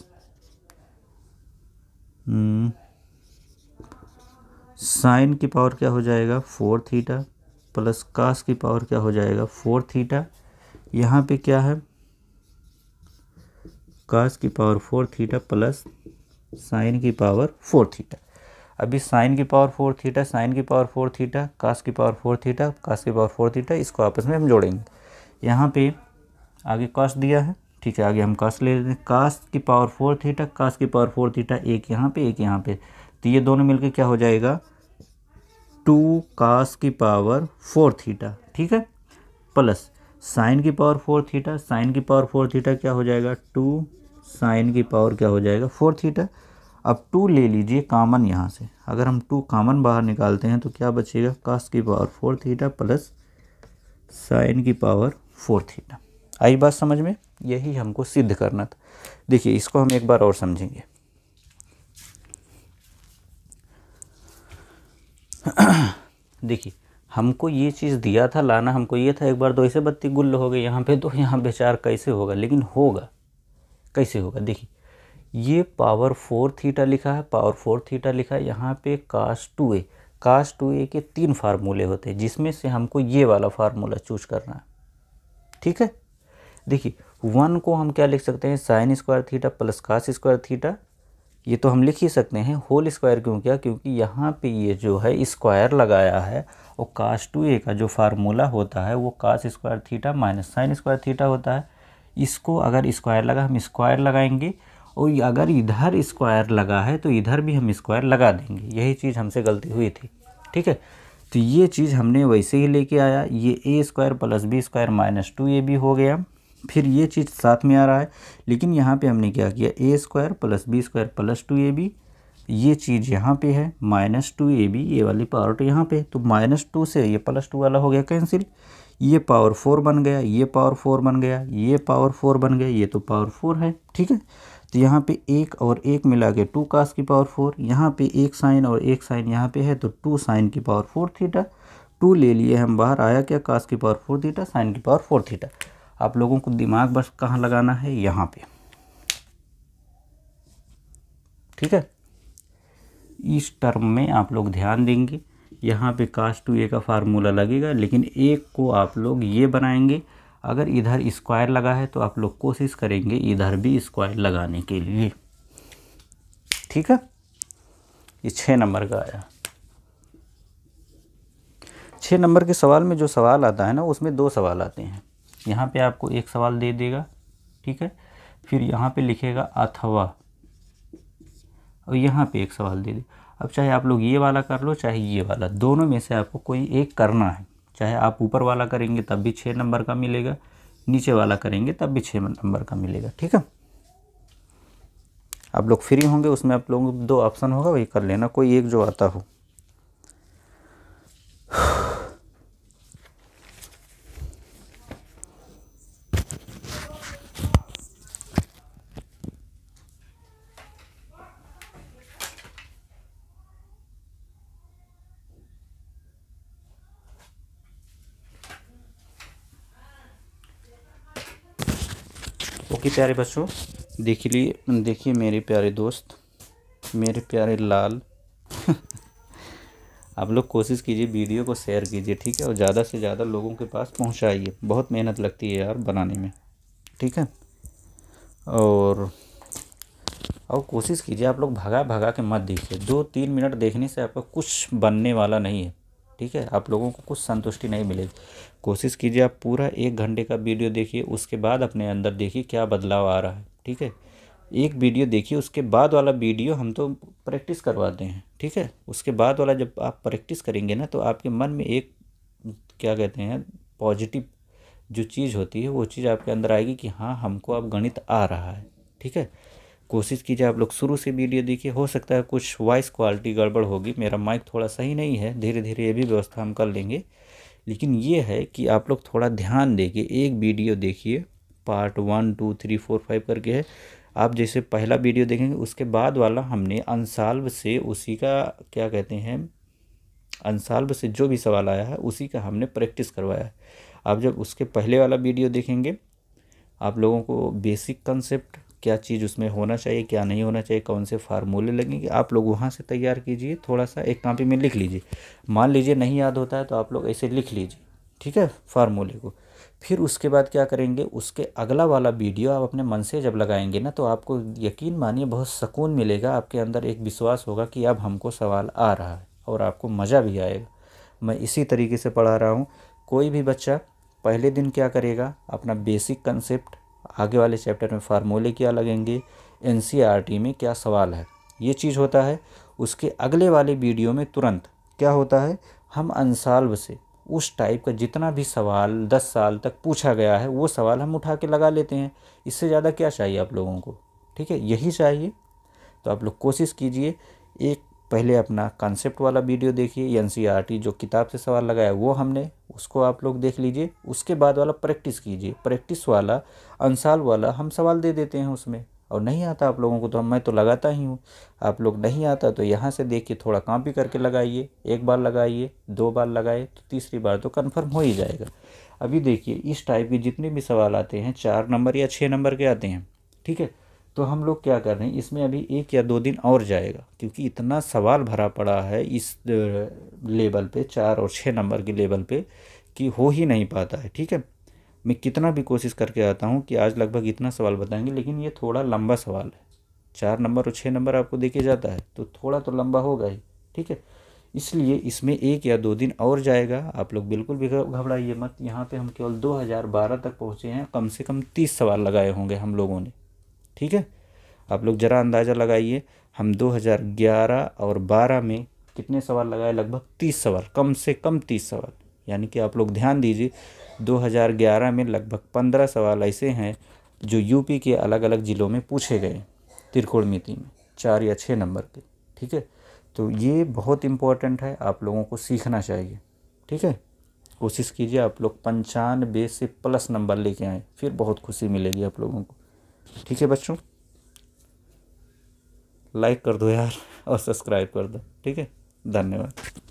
A: साइन हम्म, की पावर क्या हो जाएगा फोर थीटा प्लस कास की पावर क्या हो जाएगा फोर थीटा यहाँ पे क्या है कास की power four theta plus sine की पावर फोर थीटा अभी साइन की पावर फोर थीटा साइन की पावर फोर थीटा कास की पावर फोर थीटा कास की पावर फोर थीटा इसको आपस में हम जोड़ेंगे यहाँ पे आगे कास दिया है ठीक है आगे हम कास ले लेते हैं कास की पावर फोर थीटा कास की पावर फोर थीटा एक यहाँ पे एक यहाँ पे तो ये दोनों मिलकर क्या हो जाएगा टू कास की पावर फोर थीटा ठीक है प्लस साइन की पावर फोर थीटा साइन की पावर फोर थीटा क्या हो जाएगा टू साइन की पावर क्या हो जाएगा फोर थीटा अब टू ले लीजिए कामन यहाँ से अगर हम टू कामन बाहर निकालते हैं तो क्या बचेगा कास्ट की power four theta plus sine की पावर फोर थीटा आई बात समझ में यही हमको सिद्ध करना था देखिए इसको हम एक बार और समझेंगे देखिए हमको ये चीज़ दिया था लाना हमको ये था एक बार दो ऐसे बत्ती गुल्ल हो गए यहाँ पे तो यहाँ पे चार कैसे होगा लेकिन होगा कैसे होगा देखिए ये पावर फोर थीटा लिखा है पावर फोर थीटा लिखा है यहाँ पे कास टू ए कास टू ए के तीन फार्मूले होते हैं जिसमें से हमको ये वाला फार्मूला चूज करना है ठीक है देखिए वन को हम क्या लिख सकते हैं sine square theta plus cos square theta ये तो हम लिख ही सकते हैं होल स्क्वायर क्यों क्या क्योंकि यहाँ पे ये जो है स्क्वायर लगाया है और कास टू ए का जो फार्मूला होता है वो cos square theta minus sine square theta होता है इसको अगर स्क्वायर लगा हम स्क्वायर लगाएंगे और अगर इधर स्क्वायर लगा है तो इधर भी हम स्क्वायर लगा देंगे यही चीज़ हमसे गलती हुई थी ठीक है तो ये चीज़ हमने वैसे ही लेके आया ये ए square plus B square minus two ए भी हो गया फिर ये चीज़ साथ में आ रहा है लेकिन यहाँ पे हमने क्या किया a square plus B square plus two A b ये चीज़ यहाँ पे है माइनस टू ए बी ये वाली पावर टू यहाँ पे तो माइनस टू से ये प्लस टू वाला हो गया कैंसिल ये पावर फोर बन गया ये पावर फोर बन गया ये पावर फोर बन गया ये तो पावर फोर है ठीक है तो यहाँ पे एक और एक मिला के टू कास की पावर फोर यहाँ पे एक साइन और एक साइन यहाँ पे है तो टू साइन की पावर फोर थीटा टू ले लिए हम बाहर आया क्या कास की पावर फोर थीटा साइन की पावर फोर थीटा आप लोगों को दिमाग बस कहाँ लगाना है यहाँ पे ठीक है इस टर्म में आप लोग ध्यान देंगे यहाँ पे कास टू ए का फार्मूला लगेगा लेकिन एक को आप लोग ये बनाएंगे अगर इधर स्क्वायर लगा है तो आप लोग कोशिश करेंगे इधर भी स्क्वायर लगाने के लिए ठीक है ये छः नंबर का आया छः नंबर के सवाल में जो सवाल आता है ना उसमें दो सवाल आते हैं यहाँ पे आपको एक सवाल दे देगा ठीक है फिर यहाँ पे लिखेगा अथवा और यहाँ पे एक सवाल दे दे अब चाहे आप लोग ये वाला कर लो चाहे ये वाला दोनों में से आपको कोई एक करना है चाहे आप ऊपर वाला करेंगे तब भी छः नंबर का मिलेगा नीचे वाला करेंगे तब भी छः नंबर का मिलेगा ठीक है आप लोग फ्री होंगे उसमें आप लोगों को दो ऑप्शन होगा वही कर लेना कोई एक जो आता हो प्यारे बच्चों देख लिए देखिए मेरे प्यारे दोस्त मेरे प्यारे लाल आप लोग कोशिश कीजिए वीडियो को शेयर कीजिए ठीक है और ज़्यादा से ज़्यादा लोगों के पास पहुंचाइए बहुत मेहनत लगती है यार बनाने में ठीक है और और कोशिश कीजिए आप लोग भगा भगा के मत देखिए दो तीन मिनट देखने से आपका कुछ बनने वाला नहीं है ठीक है आप लोगों को कुछ संतुष्टि नहीं मिलेगी कोशिश कीजिए आप पूरा एक घंटे का वीडियो देखिए उसके बाद अपने अंदर देखिए क्या बदलाव आ रहा है ठीक है एक वीडियो देखिए उसके बाद वाला वीडियो हम तो प्रैक्टिस करवाते हैं ठीक है उसके बाद वाला जब आप प्रैक्टिस करेंगे ना तो आपके मन में एक क्या कहते हैं पॉजिटिव जो चीज़ होती है वो चीज़ आपके अंदर आएगी कि हाँ हमको अब गणित आ रहा है ठीक है कोशिश कीजिए आप लोग शुरू से वीडियो देखिए हो सकता है कुछ वॉइस क्वालिटी गड़बड़ होगी मेरा माइक थोड़ा सही नहीं है धीरे धीरे ये भी व्यवस्था हम कर लेंगे लेकिन ये है कि आप लोग थोड़ा ध्यान देके एक वीडियो देखिए part one two three four five करके है आप जैसे पहला वीडियो देखेंगे उसके बाद वाला हमने अनसाल्व से उसी का क्या कहते हैं अनसाल्व से जो भी सवाल आया है उसी का हमने प्रैक्टिस करवाया है आप जब उसके पहले वाला वीडियो देखेंगे आप लोगों को बेसिक कंसेप्ट क्या चीज़ उसमें होना चाहिए क्या नहीं होना चाहिए कौन से फार्मूले लगेंगे आप लोग वहाँ से तैयार कीजिए थोड़ा सा एक कापी में लिख लीजिए मान लीजिए नहीं याद होता है तो आप लोग ऐसे लिख लीजिए ठीक है फार्मूले को फिर उसके बाद क्या करेंगे उसके अगला वाला वीडियो आप अपने मन से जब लगाएंगे ना तो आपको यकीन मानिए बहुत सुकून मिलेगा आपके अंदर एक विश्वास होगा कि अब हमको सवाल आ रहा है और आपको मज़ा भी आएगा मैं इसी तरीके से पढ़ा रहा हूँ कोई भी बच्चा पहले दिन क्या करेगा अपना बेसिक कंसेप्ट आगे वाले चैप्टर में फार्मूले क्या लगेंगे एन में क्या सवाल है ये चीज़ होता है उसके अगले वाले वीडियो में तुरंत क्या होता है हम अनसाल्व से उस टाइप का जितना भी सवाल दस साल तक पूछा गया है वो सवाल हम उठा के लगा लेते हैं इससे ज़्यादा क्या चाहिए आप लोगों को ठीक है यही चाहिए तो आप लोग कोशिश कीजिए एक पहले अपना कॉन्सेप्ट वाला वीडियो देखिए एन e जो किताब से सवाल लगाया वो हमने उसको आप लोग देख लीजिए उसके बाद वाला प्रैक्टिस कीजिए प्रैक्टिस वाला अंसाल वाला हम सवाल दे देते हैं उसमें और नहीं आता आप लोगों को तो मैं तो लगाता ही हूँ आप लोग नहीं आता तो यहाँ से देख के थोड़ा कॉपी करके लगाइए एक बार लगाइए दो बार लगाए तो तीसरी बार तो कन्फर्म हो ही जाएगा अभी देखिए इस टाइप के जितने भी सवाल आते हैं चार नंबर या छः नंबर के आते हैं ठीक है तो हम लोग क्या कर रहे हैं इसमें अभी एक या दो दिन और जाएगा क्योंकि इतना सवाल भरा पड़ा है इस लेवल पे चार और छः नंबर के लेवल पे कि हो ही नहीं पाता है ठीक है मैं कितना भी कोशिश करके आता हूँ कि आज लगभग इतना सवाल बताएंगे लेकिन ये थोड़ा लंबा सवाल है चार नंबर और छः नंबर आपको देखे जाता है तो थोड़ा तो लंबा होगा ही ठीक है इसलिए इसमें एक या दो दिन और जाएगा आप लोग बिल्कुल भी घबराइए मत यहाँ पे हम केवल 2012 तक पहुँचे हैं कम से कम 30 सवाल लगाए होंगे हम लोगों ने ठीक है आप लोग ज़रा अंदाज़ा लगाइए हम 2011 और 12 में कितने सवाल लगाए लगभग 30 सवाल कम से कम 30 सवाल यानी कि आप लोग ध्यान दीजिए 2011 में लगभग 15 सवाल ऐसे हैं जो यूपी के अलग अलग ज़िलों में पूछे गए त्रिकोणमिति में चार या छः नंबर के ठीक है तो ये बहुत इम्पॉर्टेंट है आप लोगों को सीखना चाहिए ठीक है कोशिश कीजिए आप लोग पंचानवे से प्लस नंबर लेके आएँ फिर बहुत खुशी मिलेगी आप लोगों को ठीक है बच्चों लाइक कर दो यार और सब्सक्राइब कर दो ठीक है धन्यवाद